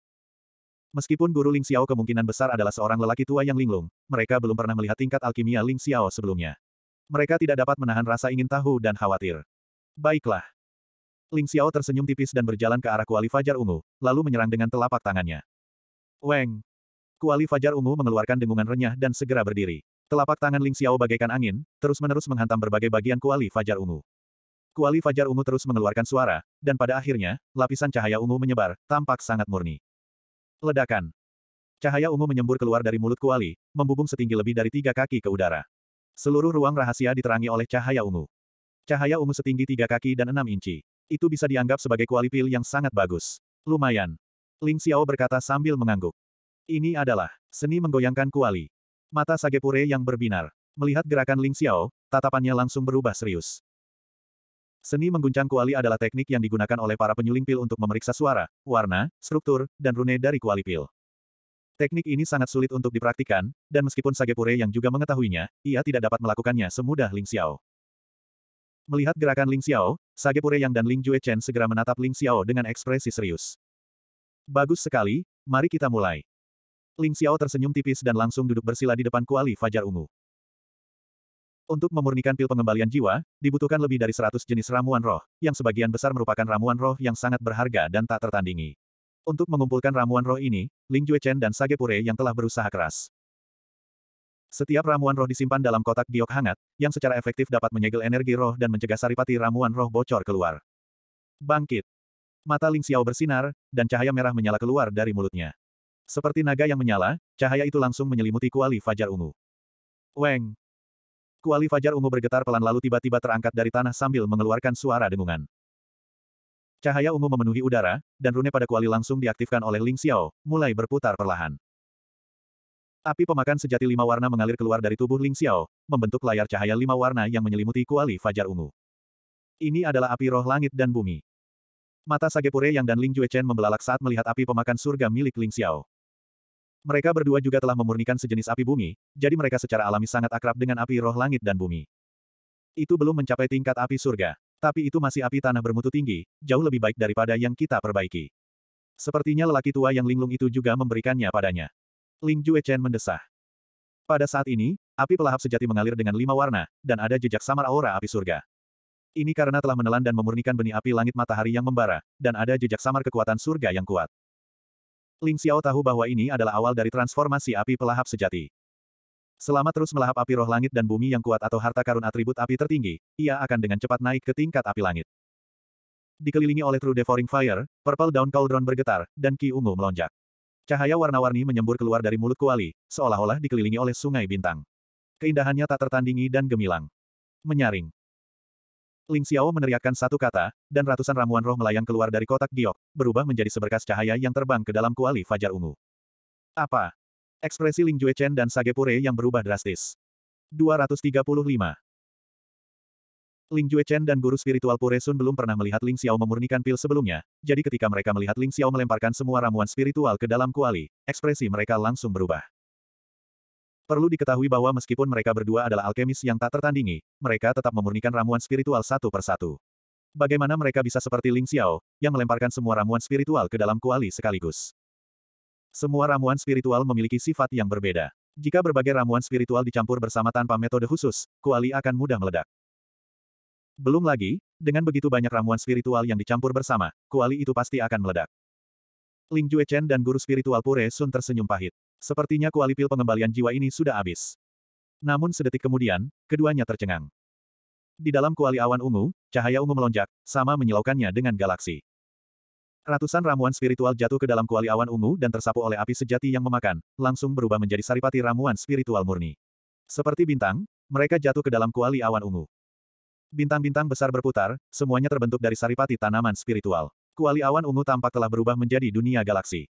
Meskipun guru Ling Xiao kemungkinan besar adalah seorang lelaki tua yang linglung, mereka belum pernah melihat tingkat alkimia Ling Xiao sebelumnya. Mereka tidak dapat menahan rasa ingin tahu dan khawatir. Baiklah. Ling Xiao tersenyum tipis dan berjalan ke arah kuali fajar ungu, lalu menyerang dengan telapak tangannya. Weng! Kuali fajar ungu mengeluarkan dengungan renyah dan segera berdiri. Telapak tangan Ling Xiao bagaikan angin, terus-menerus menghantam berbagai bagian kuali fajar ungu. Kuali fajar ungu terus mengeluarkan suara, dan pada akhirnya, lapisan cahaya ungu menyebar, tampak sangat murni. Ledakan. Cahaya ungu menyembur keluar dari mulut Kuali, membubung setinggi lebih dari tiga kaki ke udara. Seluruh ruang rahasia diterangi oleh cahaya ungu. Cahaya ungu setinggi tiga kaki dan enam inci. Itu bisa dianggap sebagai Kuali pil yang sangat bagus. Lumayan. Ling Xiao berkata sambil mengangguk. Ini adalah seni menggoyangkan Kuali. Mata Sage Pure yang berbinar. Melihat gerakan Ling Xiao, tatapannya langsung berubah serius. Seni mengguncang kuali adalah teknik yang digunakan oleh para penyuling pil untuk memeriksa suara, warna, struktur, dan rune dari kuali pil. Teknik ini sangat sulit untuk dipraktikkan, dan meskipun Sage Pure yang juga mengetahuinya, ia tidak dapat melakukannya semudah Ling Xiao. Melihat gerakan Ling Xiao, Sage Pure yang dan Ling Jue Chen segera menatap Ling Xiao dengan ekspresi serius. Bagus sekali, mari kita mulai. Ling Xiao tersenyum tipis dan langsung duduk bersila di depan kuali Fajar Ungu. Untuk memurnikan pil pengembalian jiwa, dibutuhkan lebih dari 100 jenis ramuan roh, yang sebagian besar merupakan ramuan roh yang sangat berharga dan tak tertandingi. Untuk mengumpulkan ramuan roh ini, Ling Chen dan Sage Pure yang telah berusaha keras. Setiap ramuan roh disimpan dalam kotak giok hangat, yang secara efektif dapat menyegel energi roh dan mencegah saripati ramuan roh bocor keluar. Bangkit! Mata Ling Xiao bersinar, dan cahaya merah menyala keluar dari mulutnya. Seperti naga yang menyala, cahaya itu langsung menyelimuti kuali fajar ungu. Weng! Kuali Fajar Ungu bergetar pelan lalu tiba-tiba terangkat dari tanah sambil mengeluarkan suara dengungan. Cahaya ungu memenuhi udara, dan rune pada kuali langsung diaktifkan oleh Ling Xiao, mulai berputar perlahan. Api pemakan sejati lima warna mengalir keluar dari tubuh Ling Xiao, membentuk layar cahaya lima warna yang menyelimuti kuali fajar ungu. Ini adalah api roh langit dan bumi. Mata Sagepure Yang dan Ling Juechen membelalak saat melihat api pemakan surga milik Ling Xiao. Mereka berdua juga telah memurnikan sejenis api bumi, jadi mereka secara alami sangat akrab dengan api roh langit dan bumi. Itu belum mencapai tingkat api surga, tapi itu masih api tanah bermutu tinggi, jauh lebih baik daripada yang kita perbaiki. Sepertinya lelaki tua yang linglung itu juga memberikannya padanya. Ling Jue Chen mendesah. Pada saat ini, api pelahap sejati mengalir dengan lima warna, dan ada jejak samar aura api surga. Ini karena telah menelan dan memurnikan benih api langit matahari yang membara, dan ada jejak samar kekuatan surga yang kuat. Ling Xiao tahu bahwa ini adalah awal dari transformasi api pelahap sejati. Selama terus melahap api roh langit dan bumi yang kuat atau harta karun atribut api tertinggi, ia akan dengan cepat naik ke tingkat api langit. Dikelilingi oleh True Devouring Fire, Purple Dawn Cauldron bergetar, dan Ki Ungu melonjak. Cahaya warna-warni menyembur keluar dari mulut kuali, seolah-olah dikelilingi oleh sungai bintang. Keindahannya tak tertandingi dan gemilang. Menyaring. Ling Xiao meneriakkan satu kata, dan ratusan ramuan roh melayang keluar dari kotak giok, berubah menjadi seberkas cahaya yang terbang ke dalam kuali fajar ungu. Apa? Ekspresi Ling Jue Chen dan Sage Pure yang berubah drastis. 235. Ling Chen dan guru spiritual Pure Sun belum pernah melihat Ling Xiao memurnikan pil sebelumnya, jadi ketika mereka melihat Ling Xiao melemparkan semua ramuan spiritual ke dalam kuali, ekspresi mereka langsung berubah. Perlu diketahui bahwa meskipun mereka berdua adalah alkemis yang tak tertandingi, mereka tetap memurnikan ramuan spiritual satu persatu. Bagaimana mereka bisa seperti Ling Xiao, yang melemparkan semua ramuan spiritual ke dalam kuali sekaligus? Semua ramuan spiritual memiliki sifat yang berbeda. Jika berbagai ramuan spiritual dicampur bersama tanpa metode khusus, kuali akan mudah meledak. Belum lagi, dengan begitu banyak ramuan spiritual yang dicampur bersama, kuali itu pasti akan meledak. Ling Juechen dan guru spiritual Pure Sun tersenyum pahit. Sepertinya kuali pil pengembalian jiwa ini sudah habis. Namun sedetik kemudian, keduanya tercengang. Di dalam kuali awan ungu, cahaya ungu melonjak, sama menyilaukannya dengan galaksi. Ratusan ramuan spiritual jatuh ke dalam kuali awan ungu dan tersapu oleh api sejati yang memakan, langsung berubah menjadi saripati ramuan spiritual murni. Seperti bintang, mereka jatuh ke dalam kuali awan ungu. Bintang-bintang besar berputar, semuanya terbentuk dari saripati tanaman spiritual. Kuali awan ungu tampak telah berubah menjadi dunia galaksi.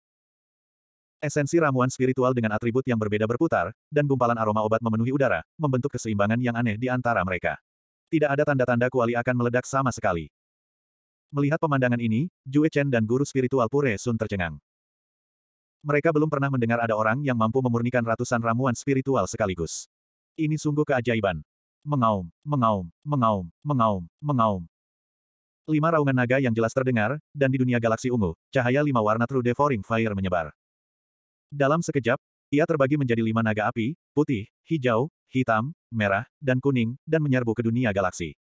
Esensi ramuan spiritual dengan atribut yang berbeda berputar, dan gumpalan aroma obat memenuhi udara, membentuk keseimbangan yang aneh di antara mereka. Tidak ada tanda-tanda kuali akan meledak sama sekali. Melihat pemandangan ini, Jue Chen dan guru spiritual Pure Sun tercengang. Mereka belum pernah mendengar ada orang yang mampu memurnikan ratusan ramuan spiritual sekaligus. Ini sungguh keajaiban. Mengaum, mengaum, mengaum, mengaum, mengaum. Lima raungan naga yang jelas terdengar, dan di dunia galaksi ungu, cahaya lima warna True Devouring Fire menyebar. Dalam sekejap, ia terbagi menjadi lima naga api, putih, hijau, hitam, merah, dan kuning, dan menyerbu ke dunia galaksi.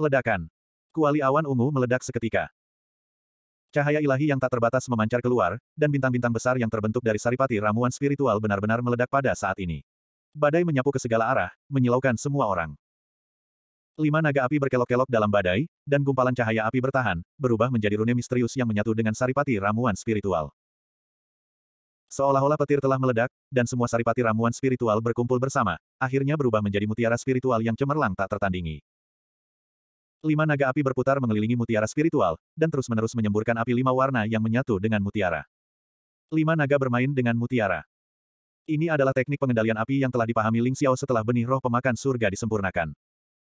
Ledakan. Kuali awan ungu meledak seketika. Cahaya ilahi yang tak terbatas memancar keluar, dan bintang-bintang besar yang terbentuk dari saripati ramuan spiritual benar-benar meledak pada saat ini. Badai menyapu ke segala arah, menyilaukan semua orang. Lima naga api berkelok-kelok dalam badai, dan gumpalan cahaya api bertahan, berubah menjadi rune misterius yang menyatu dengan saripati ramuan spiritual. Seolah-olah petir telah meledak, dan semua saripati ramuan spiritual berkumpul bersama, akhirnya berubah menjadi mutiara spiritual yang cemerlang tak tertandingi. Lima naga api berputar mengelilingi mutiara spiritual, dan terus-menerus menyemburkan api lima warna yang menyatu dengan mutiara. Lima naga bermain dengan mutiara. Ini adalah teknik pengendalian api yang telah dipahami Ling Xiao setelah benih roh pemakan surga disempurnakan.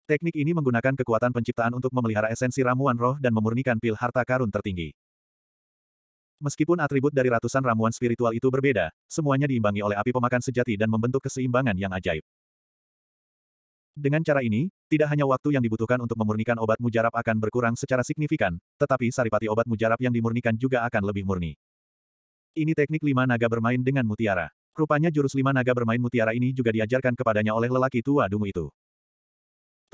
Teknik ini menggunakan kekuatan penciptaan untuk memelihara esensi ramuan roh dan memurnikan pil harta karun tertinggi. Meskipun atribut dari ratusan ramuan spiritual itu berbeda, semuanya diimbangi oleh api pemakan sejati dan membentuk keseimbangan yang ajaib. Dengan cara ini, tidak hanya waktu yang dibutuhkan untuk memurnikan obat mujarab akan berkurang secara signifikan, tetapi saripati obat mujarab yang dimurnikan juga akan lebih murni. Ini teknik lima naga bermain dengan mutiara. Rupanya jurus lima naga bermain mutiara ini juga diajarkan kepadanya oleh lelaki tua dungu itu.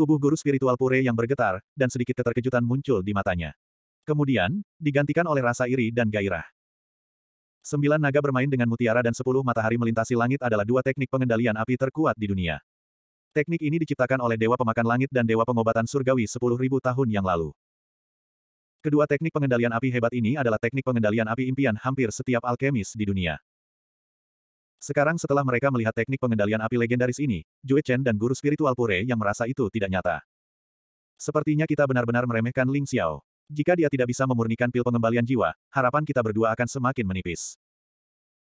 Tubuh guru spiritual Pure yang bergetar, dan sedikit keterkejutan muncul di matanya. Kemudian, digantikan oleh rasa iri dan gairah. Sembilan naga bermain dengan mutiara dan sepuluh matahari melintasi langit adalah dua teknik pengendalian api terkuat di dunia. Teknik ini diciptakan oleh Dewa Pemakan Langit dan Dewa Pengobatan Surgawi sepuluh ribu tahun yang lalu. Kedua teknik pengendalian api hebat ini adalah teknik pengendalian api impian hampir setiap alkemis di dunia. Sekarang setelah mereka melihat teknik pengendalian api legendaris ini, Jue Chen dan guru spiritual Pure yang merasa itu tidak nyata. Sepertinya kita benar-benar meremehkan Ling Xiao. Jika dia tidak bisa memurnikan pil pengembalian jiwa, harapan kita berdua akan semakin menipis.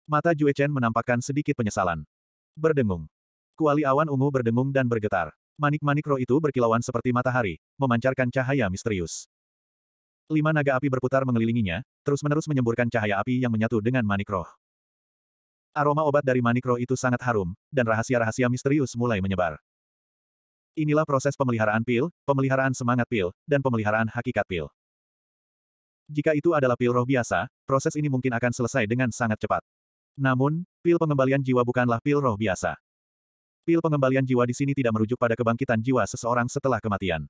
Mata Jue Chen menampakkan sedikit penyesalan. Berdengung. Kuali awan ungu berdengung dan bergetar. Manik-manik roh itu berkilauan seperti matahari, memancarkan cahaya misterius. Lima naga api berputar mengelilinginya, terus-menerus menyemburkan cahaya api yang menyatu dengan manik roh. Aroma obat dari manik roh itu sangat harum, dan rahasia-rahasia misterius mulai menyebar. Inilah proses pemeliharaan pil, pemeliharaan semangat pil, dan pemeliharaan hakikat pil. Jika itu adalah pil roh biasa, proses ini mungkin akan selesai dengan sangat cepat. Namun, pil pengembalian jiwa bukanlah pil roh biasa. Pil pengembalian jiwa di sini tidak merujuk pada kebangkitan jiwa seseorang setelah kematian.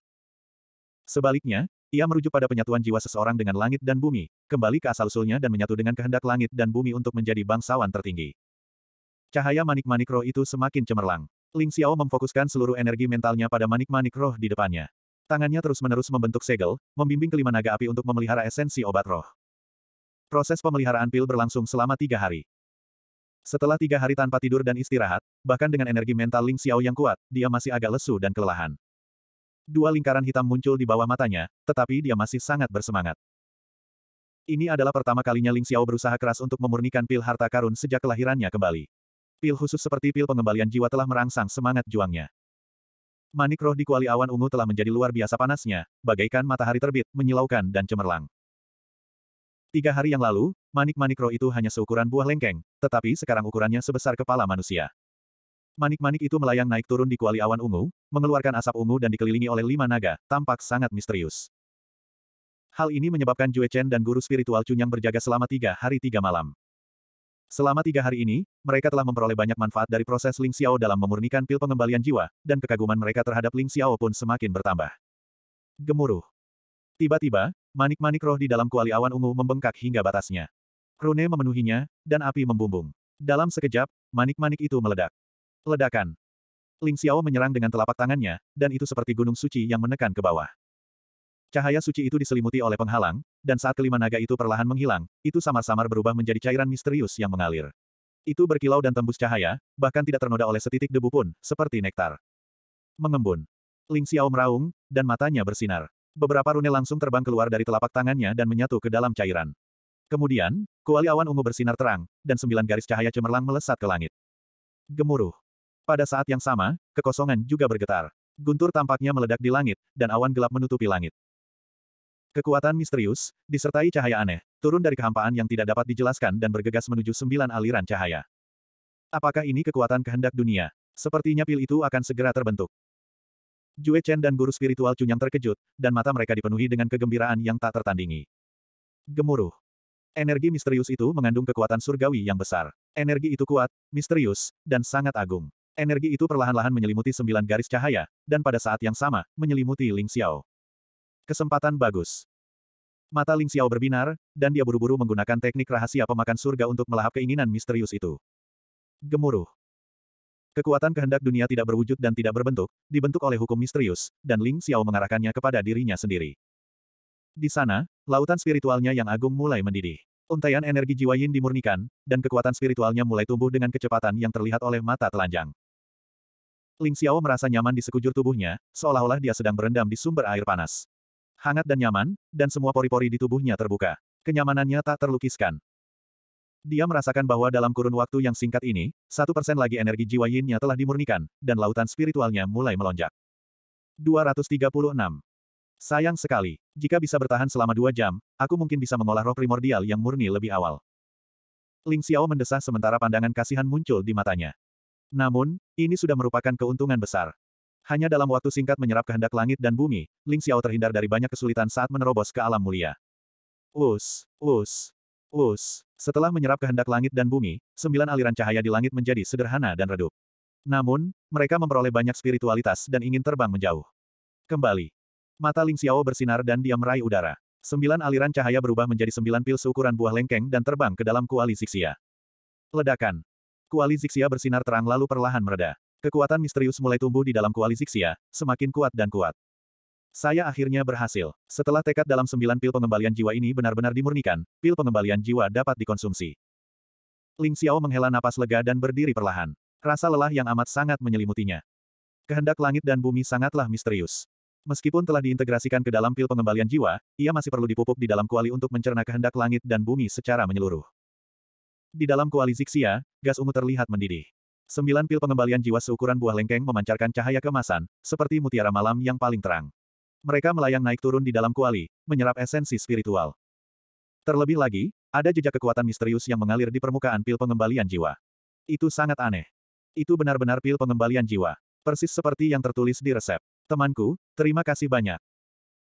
Sebaliknya, ia merujuk pada penyatuan jiwa seseorang dengan langit dan bumi, kembali ke asal-usulnya dan menyatu dengan kehendak langit dan bumi untuk menjadi bangsawan tertinggi. Cahaya manik-manik roh itu semakin cemerlang. Ling Xiao memfokuskan seluruh energi mentalnya pada manik-manik roh di depannya. Tangannya terus-menerus membentuk segel, membimbing kelima naga api untuk memelihara esensi obat roh. Proses pemeliharaan pil berlangsung selama tiga hari. Setelah tiga hari tanpa tidur dan istirahat, bahkan dengan energi mental Ling Xiao yang kuat, dia masih agak lesu dan kelelahan. Dua lingkaran hitam muncul di bawah matanya, tetapi dia masih sangat bersemangat. Ini adalah pertama kalinya Ling Xiao berusaha keras untuk memurnikan pil harta karun sejak kelahirannya kembali. Pil khusus seperti pil pengembalian jiwa telah merangsang semangat juangnya. Manik roh di kuali awan ungu telah menjadi luar biasa panasnya, bagaikan matahari terbit, menyilaukan dan cemerlang. Tiga hari yang lalu, manik-manik roh itu hanya seukuran buah lengkeng, tetapi sekarang ukurannya sebesar kepala manusia. Manik-manik itu melayang naik turun di kuali awan ungu, mengeluarkan asap ungu dan dikelilingi oleh lima naga, tampak sangat misterius. Hal ini menyebabkan Jue Chen dan guru spiritual Chunyang berjaga selama tiga hari tiga malam. Selama tiga hari ini, mereka telah memperoleh banyak manfaat dari proses Ling Xiao dalam memurnikan pil pengembalian jiwa, dan kekaguman mereka terhadap Ling Xiao pun semakin bertambah. Gemuruh. Tiba-tiba, manik-manik roh di dalam kuali awan ungu membengkak hingga batasnya. Rune memenuhinya, dan api membumbung. Dalam sekejap, manik-manik itu meledak. Ledakan. Ling Xiao menyerang dengan telapak tangannya, dan itu seperti gunung suci yang menekan ke bawah. Cahaya suci itu diselimuti oleh penghalang, dan saat kelima naga itu perlahan menghilang, itu samar-samar berubah menjadi cairan misterius yang mengalir. Itu berkilau dan tembus cahaya, bahkan tidak ternoda oleh setitik debu pun, seperti nektar. Mengembun. Ling Xiao meraung, dan matanya bersinar. Beberapa rune langsung terbang keluar dari telapak tangannya dan menyatu ke dalam cairan. Kemudian, kuali awan ungu bersinar terang, dan sembilan garis cahaya cemerlang melesat ke langit. Gemuruh. Pada saat yang sama, kekosongan juga bergetar. Guntur tampaknya meledak di langit, dan awan gelap menutupi langit. Kekuatan misterius, disertai cahaya aneh, turun dari kehampaan yang tidak dapat dijelaskan dan bergegas menuju sembilan aliran cahaya. Apakah ini kekuatan kehendak dunia? Sepertinya pil itu akan segera terbentuk. Jue Chen dan guru spiritual Chunyang terkejut, dan mata mereka dipenuhi dengan kegembiraan yang tak tertandingi. Gemuruh. Energi misterius itu mengandung kekuatan surgawi yang besar. Energi itu kuat, misterius, dan sangat agung. Energi itu perlahan-lahan menyelimuti sembilan garis cahaya, dan pada saat yang sama, menyelimuti Ling Xiao. Kesempatan bagus. Mata Ling Xiao berbinar, dan dia buru-buru menggunakan teknik rahasia pemakan surga untuk melahap keinginan misterius itu. Gemuruh. Kekuatan kehendak dunia tidak berwujud dan tidak berbentuk, dibentuk oleh hukum misterius, dan Ling Xiao mengarahkannya kepada dirinya sendiri. Di sana, lautan spiritualnya yang agung mulai mendidih. Untaian energi jiwa Yin dimurnikan, dan kekuatan spiritualnya mulai tumbuh dengan kecepatan yang terlihat oleh mata telanjang. Ling Xiao merasa nyaman di sekujur tubuhnya, seolah-olah dia sedang berendam di sumber air panas hangat dan nyaman, dan semua pori-pori di tubuhnya terbuka. Kenyamanannya tak terlukiskan. Dia merasakan bahwa dalam kurun waktu yang singkat ini, satu persen lagi energi jiwa yinnya telah dimurnikan, dan lautan spiritualnya mulai melonjak. 236. Sayang sekali, jika bisa bertahan selama dua jam, aku mungkin bisa mengolah roh primordial yang murni lebih awal. Ling Xiao mendesah sementara pandangan kasihan muncul di matanya. Namun, ini sudah merupakan keuntungan besar. Hanya dalam waktu singkat menyerap kehendak langit dan bumi, Ling Xiao terhindar dari banyak kesulitan saat menerobos ke alam mulia. Us, us, us. Setelah menyerap kehendak langit dan bumi, sembilan aliran cahaya di langit menjadi sederhana dan redup. Namun, mereka memperoleh banyak spiritualitas dan ingin terbang menjauh. Kembali. Mata Ling Xiao bersinar dan dia meraih udara. Sembilan aliran cahaya berubah menjadi sembilan pil seukuran buah lengkeng dan terbang ke dalam kuali Zixia. Ledakan. Kuali Zixia bersinar terang lalu perlahan meredah. Kekuatan misterius mulai tumbuh di dalam koalisi Xia, semakin kuat dan kuat. Saya akhirnya berhasil. Setelah tekad dalam sembilan pil pengembalian jiwa ini benar-benar dimurnikan, pil pengembalian jiwa dapat dikonsumsi. Ling Xiao menghela napas lega dan berdiri perlahan. Rasa lelah yang amat sangat menyelimutinya. Kehendak langit dan bumi sangatlah misterius. Meskipun telah diintegrasikan ke dalam pil pengembalian jiwa, ia masih perlu dipupuk di dalam kuali untuk mencerna kehendak langit dan bumi secara menyeluruh. Di dalam kuali Zixia, gas ungu terlihat mendidih. Sembilan pil pengembalian jiwa seukuran buah lengkeng memancarkan cahaya kemasan, seperti mutiara malam yang paling terang. Mereka melayang naik turun di dalam kuali, menyerap esensi spiritual. Terlebih lagi, ada jejak kekuatan misterius yang mengalir di permukaan pil pengembalian jiwa. Itu sangat aneh. Itu benar-benar pil pengembalian jiwa. Persis seperti yang tertulis di resep. Temanku, terima kasih banyak.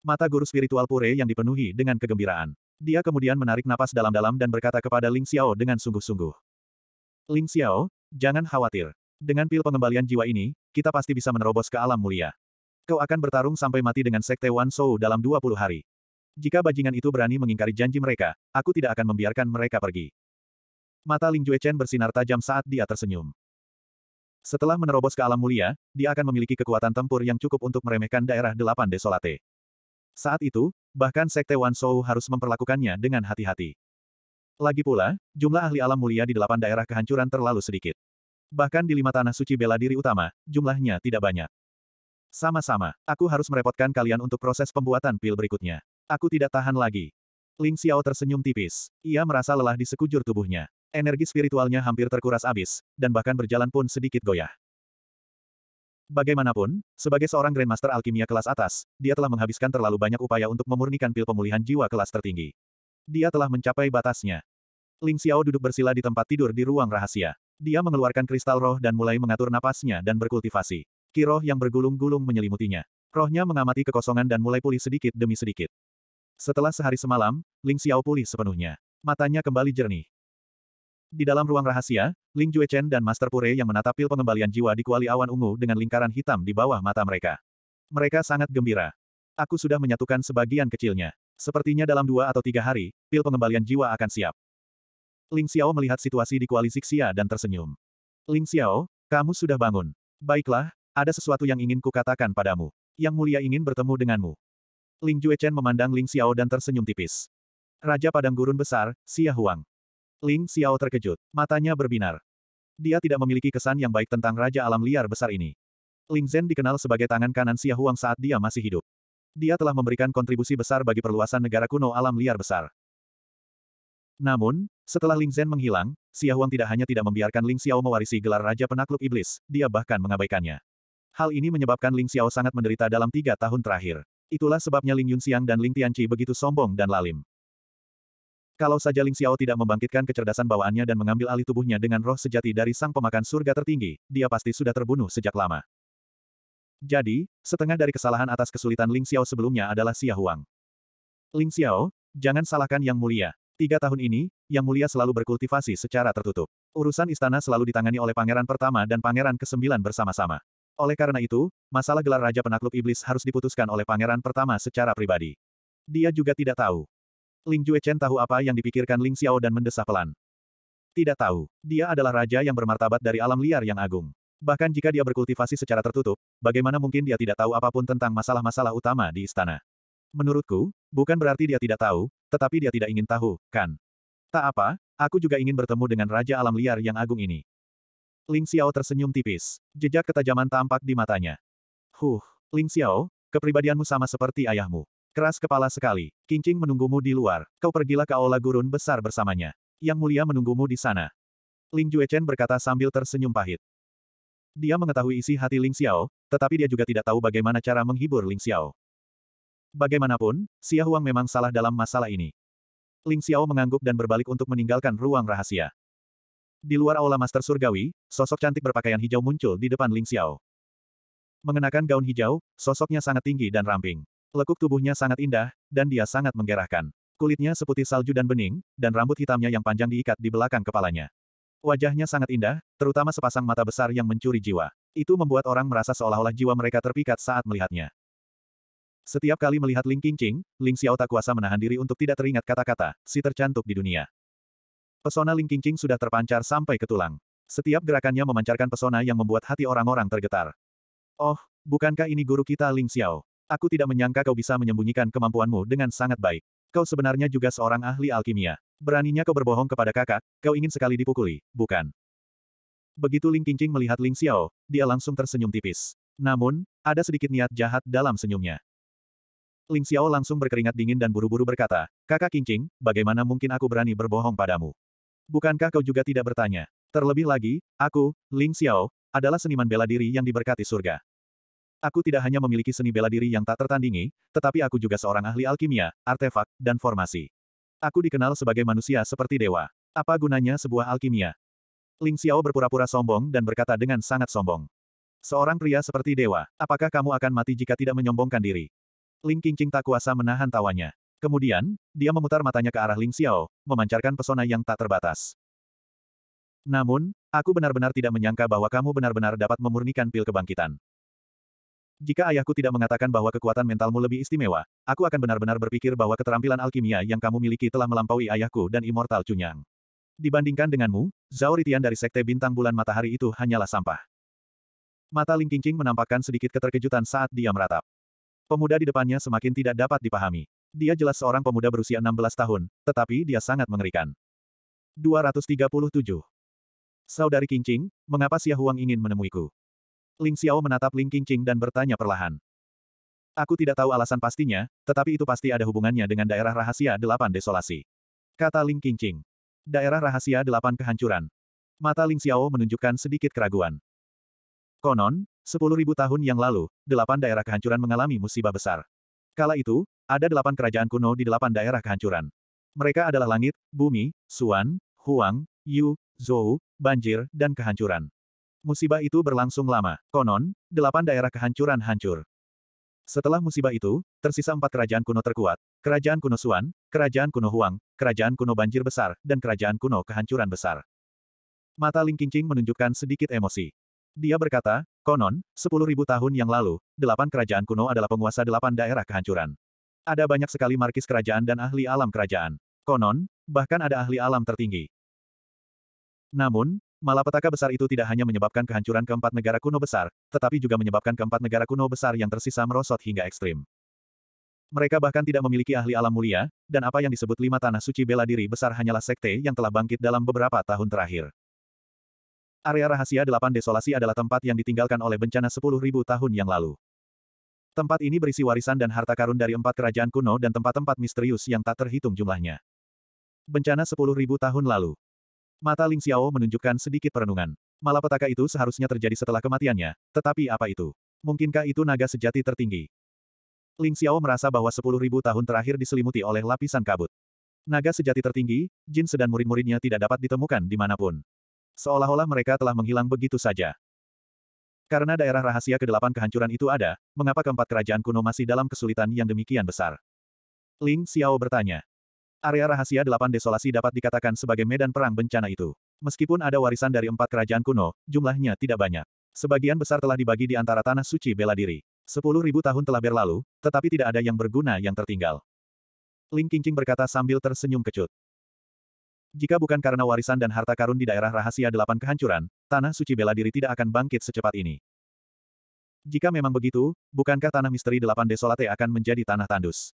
Mata guru spiritual Pure yang dipenuhi dengan kegembiraan. Dia kemudian menarik napas dalam-dalam dan berkata kepada Ling Xiao dengan sungguh-sungguh. Ling Xiao, Jangan khawatir. Dengan pil pengembalian jiwa ini, kita pasti bisa menerobos ke alam mulia. Kau akan bertarung sampai mati dengan Sekte Wan Shou dalam 20 hari. Jika bajingan itu berani mengingkari janji mereka, aku tidak akan membiarkan mereka pergi. Mata Ling Chen bersinar tajam saat dia tersenyum. Setelah menerobos ke alam mulia, dia akan memiliki kekuatan tempur yang cukup untuk meremehkan daerah delapan desolate. Saat itu, bahkan Sekte Wan Shou harus memperlakukannya dengan hati-hati. Lagi pula, jumlah ahli alam mulia di delapan daerah kehancuran terlalu sedikit. Bahkan di lima tanah suci bela diri utama, jumlahnya tidak banyak. Sama-sama, aku harus merepotkan kalian untuk proses pembuatan pil berikutnya. Aku tidak tahan lagi. Ling Xiao tersenyum tipis. Ia merasa lelah di sekujur tubuhnya. Energi spiritualnya hampir terkuras abis, dan bahkan berjalan pun sedikit goyah. Bagaimanapun, sebagai seorang Grandmaster Alkimia kelas atas, dia telah menghabiskan terlalu banyak upaya untuk memurnikan pil pemulihan jiwa kelas tertinggi. Dia telah mencapai batasnya. Ling Xiao duduk bersila di tempat tidur di ruang rahasia. Dia mengeluarkan kristal roh dan mulai mengatur napasnya dan berkultivasi. Kiroh yang bergulung-gulung menyelimutinya. Rohnya mengamati kekosongan dan mulai pulih sedikit demi sedikit. Setelah sehari semalam, Ling Xiao pulih sepenuhnya. Matanya kembali jernih. Di dalam ruang rahasia, Ling Juechen dan Master Pure yang menatap pil pengembalian jiwa di kuali awan ungu dengan lingkaran hitam di bawah mata mereka. Mereka sangat gembira. Aku sudah menyatukan sebagian kecilnya. Sepertinya dalam dua atau tiga hari, pil pengembalian jiwa akan siap. Ling Xiao melihat situasi di koalisi Xia dan tersenyum. Ling Xiao, kamu sudah bangun. Baiklah, ada sesuatu yang ingin kukatakan padamu. Yang mulia ingin bertemu denganmu. Ling Juechen memandang Ling Xiao dan tersenyum tipis. Raja Padang Gurun Besar, Xia Huang. Ling Xiao terkejut, matanya berbinar. Dia tidak memiliki kesan yang baik tentang Raja Alam Liar Besar ini. Ling Zhen dikenal sebagai tangan kanan Xia Huang saat dia masih hidup. Dia telah memberikan kontribusi besar bagi perluasan negara kuno alam liar besar. Namun, setelah Ling Zhen menghilang, Xia Huang tidak hanya tidak membiarkan Ling Xiao mewarisi gelar Raja Penakluk Iblis, dia bahkan mengabaikannya. Hal ini menyebabkan Ling Xiao sangat menderita dalam tiga tahun terakhir. Itulah sebabnya Ling Yunxiang dan Ling Tianqi begitu sombong dan lalim. Kalau saja Ling Xiao tidak membangkitkan kecerdasan bawaannya dan mengambil alih tubuhnya dengan roh sejati dari sang pemakan surga tertinggi, dia pasti sudah terbunuh sejak lama. Jadi, setengah dari kesalahan atas kesulitan Ling Xiao sebelumnya adalah Xia Huang. Ling Xiao, jangan salahkan Yang Mulia. Tiga tahun ini, Yang Mulia selalu berkultivasi secara tertutup. Urusan istana selalu ditangani oleh pangeran pertama dan pangeran ke-9 bersama-sama. Oleh karena itu, masalah gelar Raja Penakluk Iblis harus diputuskan oleh pangeran pertama secara pribadi. Dia juga tidak tahu. Ling Juechen tahu apa yang dipikirkan Ling Xiao dan mendesah pelan. Tidak tahu. Dia adalah raja yang bermartabat dari alam liar yang agung. Bahkan jika dia berkultivasi secara tertutup, bagaimana mungkin dia tidak tahu apapun tentang masalah-masalah utama di istana? Menurutku, bukan berarti dia tidak tahu, tetapi dia tidak ingin tahu, kan? Tak apa, aku juga ingin bertemu dengan Raja Alam Liar yang agung ini. Ling Xiao tersenyum tipis. Jejak ketajaman tampak di matanya. Huh, Ling Xiao, kepribadianmu sama seperti ayahmu. Keras kepala sekali. Kincing menunggumu di luar. Kau pergilah ke aula gurun besar bersamanya. Yang mulia menunggumu di sana. Ling Juechen berkata sambil tersenyum pahit. Dia mengetahui isi hati Ling Xiao, tetapi dia juga tidak tahu bagaimana cara menghibur Ling Xiao. Bagaimanapun, Xia Huang memang salah dalam masalah ini. Ling Xiao mengangguk dan berbalik untuk meninggalkan ruang rahasia. Di luar aula Master Surgawi, sosok cantik berpakaian hijau muncul di depan Ling Xiao. Mengenakan gaun hijau, sosoknya sangat tinggi dan ramping. Lekuk tubuhnya sangat indah, dan dia sangat menggerahkan. Kulitnya seputih salju dan bening, dan rambut hitamnya yang panjang diikat di belakang kepalanya. Wajahnya sangat indah, terutama sepasang mata besar yang mencuri jiwa. Itu membuat orang merasa seolah-olah jiwa mereka terpikat saat melihatnya. Setiap kali melihat Ling Qingqing, Ling Xiao tak kuasa menahan diri untuk tidak teringat kata-kata, si tercantik di dunia. Pesona Ling Qingqing sudah terpancar sampai ke tulang. Setiap gerakannya memancarkan pesona yang membuat hati orang-orang tergetar. Oh, bukankah ini guru kita Ling Xiao? Aku tidak menyangka kau bisa menyembunyikan kemampuanmu dengan sangat baik. Kau sebenarnya juga seorang ahli alkimia. Beraninya kau berbohong kepada kakak, kau ingin sekali dipukuli, bukan? Begitu Ling Qingqing melihat Ling Xiao, dia langsung tersenyum tipis. Namun, ada sedikit niat jahat dalam senyumnya. Ling Xiao langsung berkeringat dingin dan buru-buru berkata, Kakak Qingqing, bagaimana mungkin aku berani berbohong padamu? Bukankah kau juga tidak bertanya? Terlebih lagi, aku, Ling Xiao, adalah seniman bela diri yang diberkati surga. Aku tidak hanya memiliki seni bela diri yang tak tertandingi, tetapi aku juga seorang ahli alkimia, artefak, dan formasi. Aku dikenal sebagai manusia seperti dewa. Apa gunanya sebuah alkimia? Ling Xiao berpura-pura sombong dan berkata dengan sangat sombong. Seorang pria seperti dewa, apakah kamu akan mati jika tidak menyombongkan diri? Ling Qingqing tak kuasa menahan tawanya. Kemudian, dia memutar matanya ke arah Ling Xiao, memancarkan pesona yang tak terbatas. Namun, aku benar-benar tidak menyangka bahwa kamu benar-benar dapat memurnikan pil kebangkitan. Jika ayahku tidak mengatakan bahwa kekuatan mentalmu lebih istimewa, aku akan benar-benar berpikir bahwa keterampilan alkimia yang kamu miliki telah melampaui ayahku dan Immortal Chunyang. Dibandingkan denganmu, Zhao Ritian dari Sekte Bintang Bulan Matahari itu hanyalah sampah. Mata Ling Qingqing menampakkan sedikit keterkejutan saat dia meratap. Pemuda di depannya semakin tidak dapat dipahami. Dia jelas seorang pemuda berusia 16 tahun, tetapi dia sangat mengerikan. 237. Saudari Qingqing, mengapa Xia Huang ingin menemuiku? Ling Xiao menatap Ling Qingqing dan bertanya perlahan. Aku tidak tahu alasan pastinya, tetapi itu pasti ada hubungannya dengan daerah rahasia delapan desolasi. Kata Ling Qingqing. Daerah rahasia delapan kehancuran. Mata Ling Xiao menunjukkan sedikit keraguan. Konon, sepuluh ribu tahun yang lalu, delapan daerah kehancuran mengalami musibah besar. Kala itu, ada delapan kerajaan kuno di delapan daerah kehancuran. Mereka adalah langit, bumi, suan, huang, yu, zhou, banjir, dan kehancuran. Musibah itu berlangsung lama. Konon, delapan daerah kehancuran hancur. Setelah musibah itu, tersisa empat kerajaan kuno terkuat, Kerajaan Kuno Suan, Kerajaan Kuno Huang, Kerajaan Kuno Banjir Besar, dan Kerajaan Kuno Kehancuran Besar. Mata Ling Qingqing menunjukkan sedikit emosi. Dia berkata, konon, sepuluh ribu tahun yang lalu, delapan kerajaan kuno adalah penguasa delapan daerah kehancuran. Ada banyak sekali markis kerajaan dan ahli alam kerajaan. Konon, bahkan ada ahli alam tertinggi. Namun, Malapetaka besar itu tidak hanya menyebabkan kehancuran keempat negara kuno besar, tetapi juga menyebabkan keempat negara kuno besar yang tersisa merosot hingga ekstrim. Mereka bahkan tidak memiliki ahli alam mulia, dan apa yang disebut lima tanah suci bela diri besar hanyalah sekte yang telah bangkit dalam beberapa tahun terakhir. Area rahasia delapan desolasi adalah tempat yang ditinggalkan oleh bencana sepuluh ribu tahun yang lalu. Tempat ini berisi warisan dan harta karun dari empat kerajaan kuno dan tempat-tempat misterius yang tak terhitung jumlahnya. Bencana sepuluh ribu tahun lalu. Mata Ling Xiao menunjukkan sedikit perenungan. Malapetaka itu seharusnya terjadi setelah kematiannya, tetapi apa itu? Mungkinkah itu naga sejati tertinggi? Ling Xiao merasa bahwa 10.000 tahun terakhir diselimuti oleh lapisan kabut. Naga sejati tertinggi, Jin sedang murid-muridnya tidak dapat ditemukan di dimanapun. Seolah-olah mereka telah menghilang begitu saja. Karena daerah rahasia kedelapan kehancuran itu ada, mengapa keempat kerajaan kuno masih dalam kesulitan yang demikian besar? Ling Xiao bertanya. Area rahasia delapan desolasi dapat dikatakan sebagai medan perang bencana itu. Meskipun ada warisan dari empat kerajaan kuno, jumlahnya tidak banyak. Sebagian besar telah dibagi di antara tanah suci bela diri. Sepuluh ribu tahun telah berlalu, tetapi tidak ada yang berguna yang tertinggal. Ling Qingqing berkata sambil tersenyum kecut. Jika bukan karena warisan dan harta karun di daerah rahasia delapan kehancuran, tanah suci bela diri tidak akan bangkit secepat ini. Jika memang begitu, bukankah tanah misteri delapan desolate akan menjadi tanah tandus?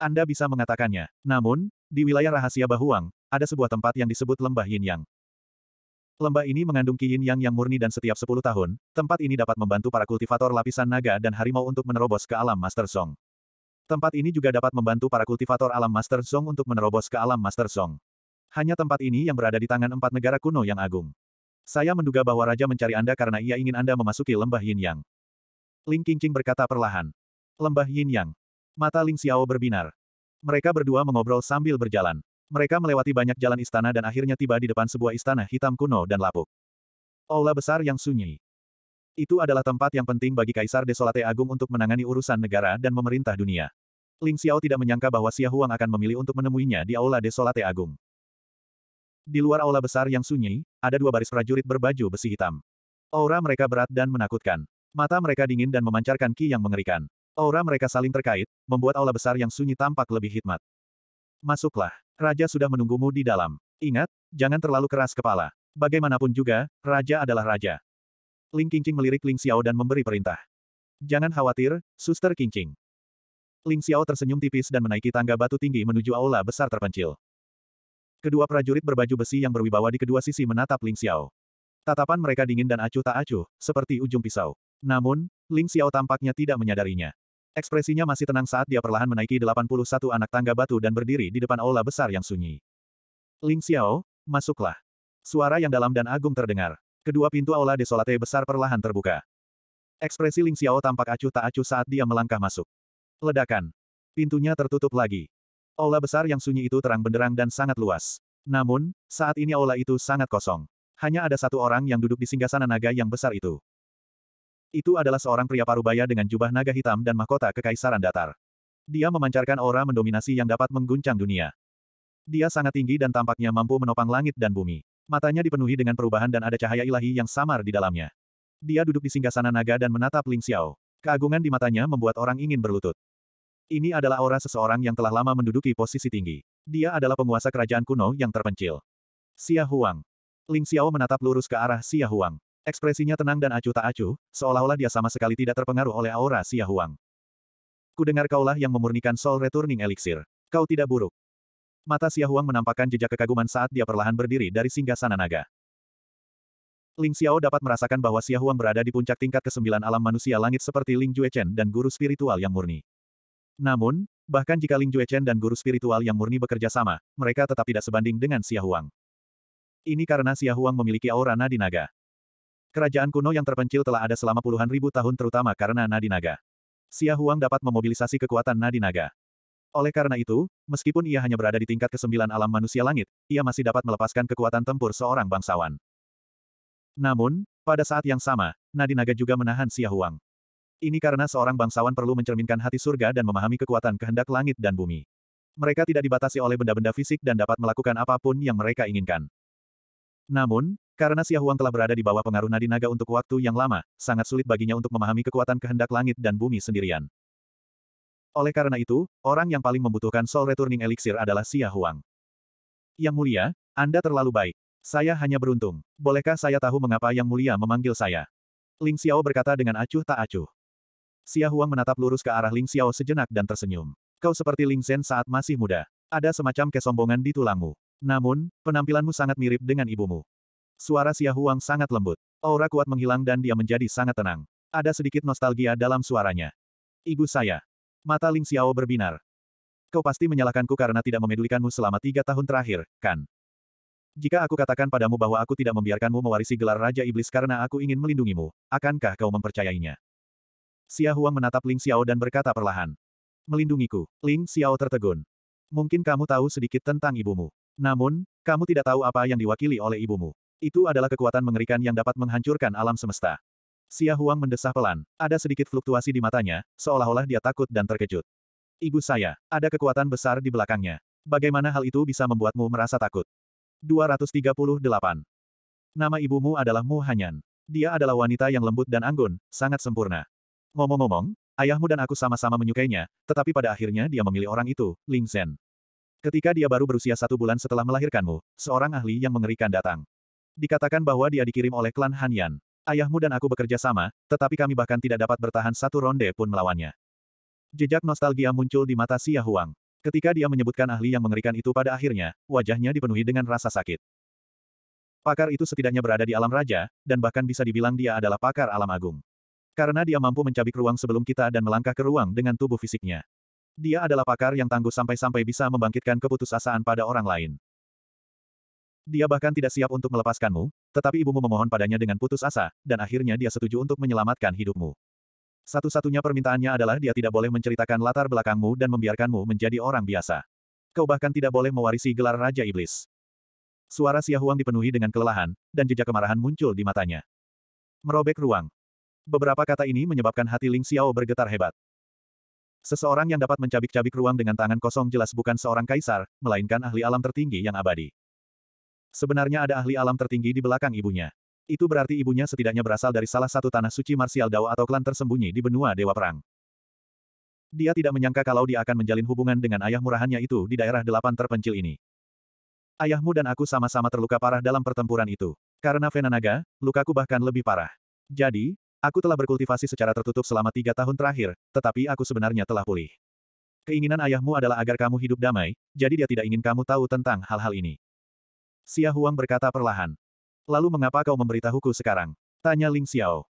Anda bisa mengatakannya. Namun, di wilayah rahasia Bahuang, ada sebuah tempat yang disebut Lembah Yin Yang. Lembah ini mengandung Ki Yin Yang yang murni dan setiap 10 tahun, tempat ini dapat membantu para kultivator lapisan naga dan harimau untuk menerobos ke alam Master Song. Tempat ini juga dapat membantu para kultivator alam Master Song untuk menerobos ke alam Master Song. Hanya tempat ini yang berada di tangan empat negara kuno yang agung. Saya menduga bahwa Raja mencari Anda karena ia ingin Anda memasuki lembah Yin Yang. Ling Qingqing berkata perlahan. Lembah Yin Yang. Mata Ling Xiao berbinar. Mereka berdua mengobrol sambil berjalan. Mereka melewati banyak jalan istana dan akhirnya tiba di depan sebuah istana hitam kuno dan lapuk. Aula besar yang sunyi. Itu adalah tempat yang penting bagi Kaisar Desolate Agung untuk menangani urusan negara dan memerintah dunia. Ling Xiao tidak menyangka bahwa Xia Huang akan memilih untuk menemuinya di Aula Desolate Agung. Di luar aula besar yang sunyi, ada dua baris prajurit berbaju besi hitam. Aura mereka berat dan menakutkan. Mata mereka dingin dan memancarkan ki yang mengerikan. Aura mereka saling terkait, membuat aula besar yang sunyi tampak lebih hikmat. Masuklah. Raja sudah menunggumu di dalam. Ingat, jangan terlalu keras kepala. Bagaimanapun juga, Raja adalah Raja. Ling Qingqing melirik Ling Xiao dan memberi perintah. Jangan khawatir, Suster Qingqing. Ling Xiao tersenyum tipis dan menaiki tangga batu tinggi menuju aula besar terpencil. Kedua prajurit berbaju besi yang berwibawa di kedua sisi menatap Ling Xiao. Tatapan mereka dingin dan acuh tak acuh, seperti ujung pisau. Namun, Ling Xiao tampaknya tidak menyadarinya. Ekspresinya masih tenang saat dia perlahan menaiki 81 anak tangga batu dan berdiri di depan aula besar yang sunyi. Ling Xiao, masuklah. Suara yang dalam dan agung terdengar. Kedua pintu aula desolate besar perlahan terbuka. Ekspresi Ling Xiao tampak acuh tak acuh saat dia melangkah masuk. Ledakan. Pintunya tertutup lagi. Aula besar yang sunyi itu terang benderang dan sangat luas. Namun, saat ini aula itu sangat kosong hanya ada satu orang yang duduk di singgasana naga yang besar itu. Itu adalah seorang pria parubaya dengan jubah naga hitam dan mahkota kekaisaran datar. Dia memancarkan aura mendominasi yang dapat mengguncang dunia. Dia sangat tinggi dan tampaknya mampu menopang langit dan bumi. Matanya dipenuhi dengan perubahan dan ada cahaya ilahi yang samar di dalamnya. Dia duduk di singgasana naga dan menatap Ling Xiao. Keagungan di matanya membuat orang ingin berlutut. Ini adalah aura seseorang yang telah lama menduduki posisi tinggi. Dia adalah penguasa kerajaan kuno yang terpencil. Xia Huang. Ling Xiao menatap lurus ke arah Xia Huang. Ekspresinya tenang dan acuh tak acuh, seolah-olah dia sama sekali tidak terpengaruh oleh aura Xia Huang. Kudengar kaulah yang memurnikan Soul Returning Elixir. Kau tidak buruk. Mata Xia Huang menampakkan jejak kekaguman saat dia perlahan berdiri dari singgah sana naga. Ling Xiao dapat merasakan bahwa Xia Huang berada di puncak tingkat kesembilan alam manusia langit seperti Ling Juechen dan guru spiritual yang murni. Namun, bahkan jika Ling Juechen dan guru spiritual yang murni bekerja sama, mereka tetap tidak sebanding dengan Xia Huang. Ini karena Xia Huang memiliki aura nadi naga. Kerajaan kuno yang terpencil telah ada selama puluhan ribu tahun terutama karena nadi naga. Xia Huang dapat memobilisasi kekuatan nadi naga. Oleh karena itu, meskipun ia hanya berada di tingkat kesembilan alam manusia langit, ia masih dapat melepaskan kekuatan tempur seorang bangsawan. Namun, pada saat yang sama, nadi naga juga menahan Xia Huang. Ini karena seorang bangsawan perlu mencerminkan hati surga dan memahami kekuatan kehendak langit dan bumi. Mereka tidak dibatasi oleh benda-benda fisik dan dapat melakukan apapun yang mereka inginkan. Namun, karena Huang telah berada di bawah pengaruh nadi naga untuk waktu yang lama, sangat sulit baginya untuk memahami kekuatan kehendak langit dan bumi sendirian. Oleh karena itu, orang yang paling membutuhkan Soul Returning Elixir adalah Huang. Yang mulia, Anda terlalu baik. Saya hanya beruntung. Bolehkah saya tahu mengapa Yang Mulia memanggil saya? Ling Xiao berkata dengan acuh tak acuh. Huang menatap lurus ke arah Ling Xiao sejenak dan tersenyum. Kau seperti Ling Zhen saat masih muda. Ada semacam kesombongan di tulangmu. Namun, penampilanmu sangat mirip dengan ibumu. Suara Xia Huang sangat lembut. Aura kuat menghilang dan dia menjadi sangat tenang. Ada sedikit nostalgia dalam suaranya. Ibu saya. Mata Ling Xiao berbinar. Kau pasti menyalahkanku karena tidak memedulikanmu selama tiga tahun terakhir, kan? Jika aku katakan padamu bahwa aku tidak membiarkanmu mewarisi gelar Raja Iblis karena aku ingin melindungimu, akankah kau mempercayainya? Xia Huang menatap Ling Xiao dan berkata perlahan. Melindungiku, Ling Xiao tertegun. Mungkin kamu tahu sedikit tentang ibumu. Namun, kamu tidak tahu apa yang diwakili oleh ibumu. Itu adalah kekuatan mengerikan yang dapat menghancurkan alam semesta. Xia Huang mendesah pelan. Ada sedikit fluktuasi di matanya, seolah-olah dia takut dan terkejut. Ibu saya, ada kekuatan besar di belakangnya. Bagaimana hal itu bisa membuatmu merasa takut? 238. Nama ibumu adalah Mu Hanyan. Dia adalah wanita yang lembut dan anggun, sangat sempurna. Ngomong-ngomong, Ayahmu dan aku sama-sama menyukainya, tetapi pada akhirnya dia memilih orang itu, Ling Zhen. Ketika dia baru berusia satu bulan setelah melahirkanmu, seorang ahli yang mengerikan datang. Dikatakan bahwa dia dikirim oleh klan Hanyan. Ayahmu dan aku bekerja sama, tetapi kami bahkan tidak dapat bertahan satu ronde pun melawannya. Jejak nostalgia muncul di mata Xia Huang. Ketika dia menyebutkan ahli yang mengerikan itu pada akhirnya, wajahnya dipenuhi dengan rasa sakit. Pakar itu setidaknya berada di alam raja, dan bahkan bisa dibilang dia adalah pakar alam agung. Karena dia mampu mencabik ruang sebelum kita dan melangkah ke ruang dengan tubuh fisiknya. Dia adalah pakar yang tangguh sampai-sampai bisa membangkitkan keputusasaan pada orang lain. Dia bahkan tidak siap untuk melepaskanmu, tetapi ibumu memohon padanya dengan putus asa, dan akhirnya dia setuju untuk menyelamatkan hidupmu. Satu-satunya permintaannya adalah dia tidak boleh menceritakan latar belakangmu dan membiarkanmu menjadi orang biasa. Kau bahkan tidak boleh mewarisi gelar Raja Iblis. Suara Huang dipenuhi dengan kelelahan, dan jejak kemarahan muncul di matanya. Merobek ruang. Beberapa kata ini menyebabkan hati Ling Xiao bergetar hebat. Seseorang yang dapat mencabik-cabik ruang dengan tangan kosong jelas bukan seorang kaisar, melainkan ahli alam tertinggi yang abadi. Sebenarnya ada ahli alam tertinggi di belakang ibunya. Itu berarti ibunya setidaknya berasal dari salah satu tanah suci Marsial Dao atau klan tersembunyi di benua Dewa Perang. Dia tidak menyangka kalau dia akan menjalin hubungan dengan ayah murahannya itu di daerah delapan terpencil ini. Ayahmu dan aku sama-sama terluka parah dalam pertempuran itu. Karena Venanaga, lukaku bahkan lebih parah. Jadi, Aku telah berkultivasi secara tertutup selama tiga tahun terakhir, tetapi aku sebenarnya telah pulih. Keinginan ayahmu adalah agar kamu hidup damai, jadi dia tidak ingin kamu tahu tentang hal-hal ini. Xia Huang berkata perlahan. Lalu mengapa kau memberitahuku sekarang? Tanya Ling Xiao.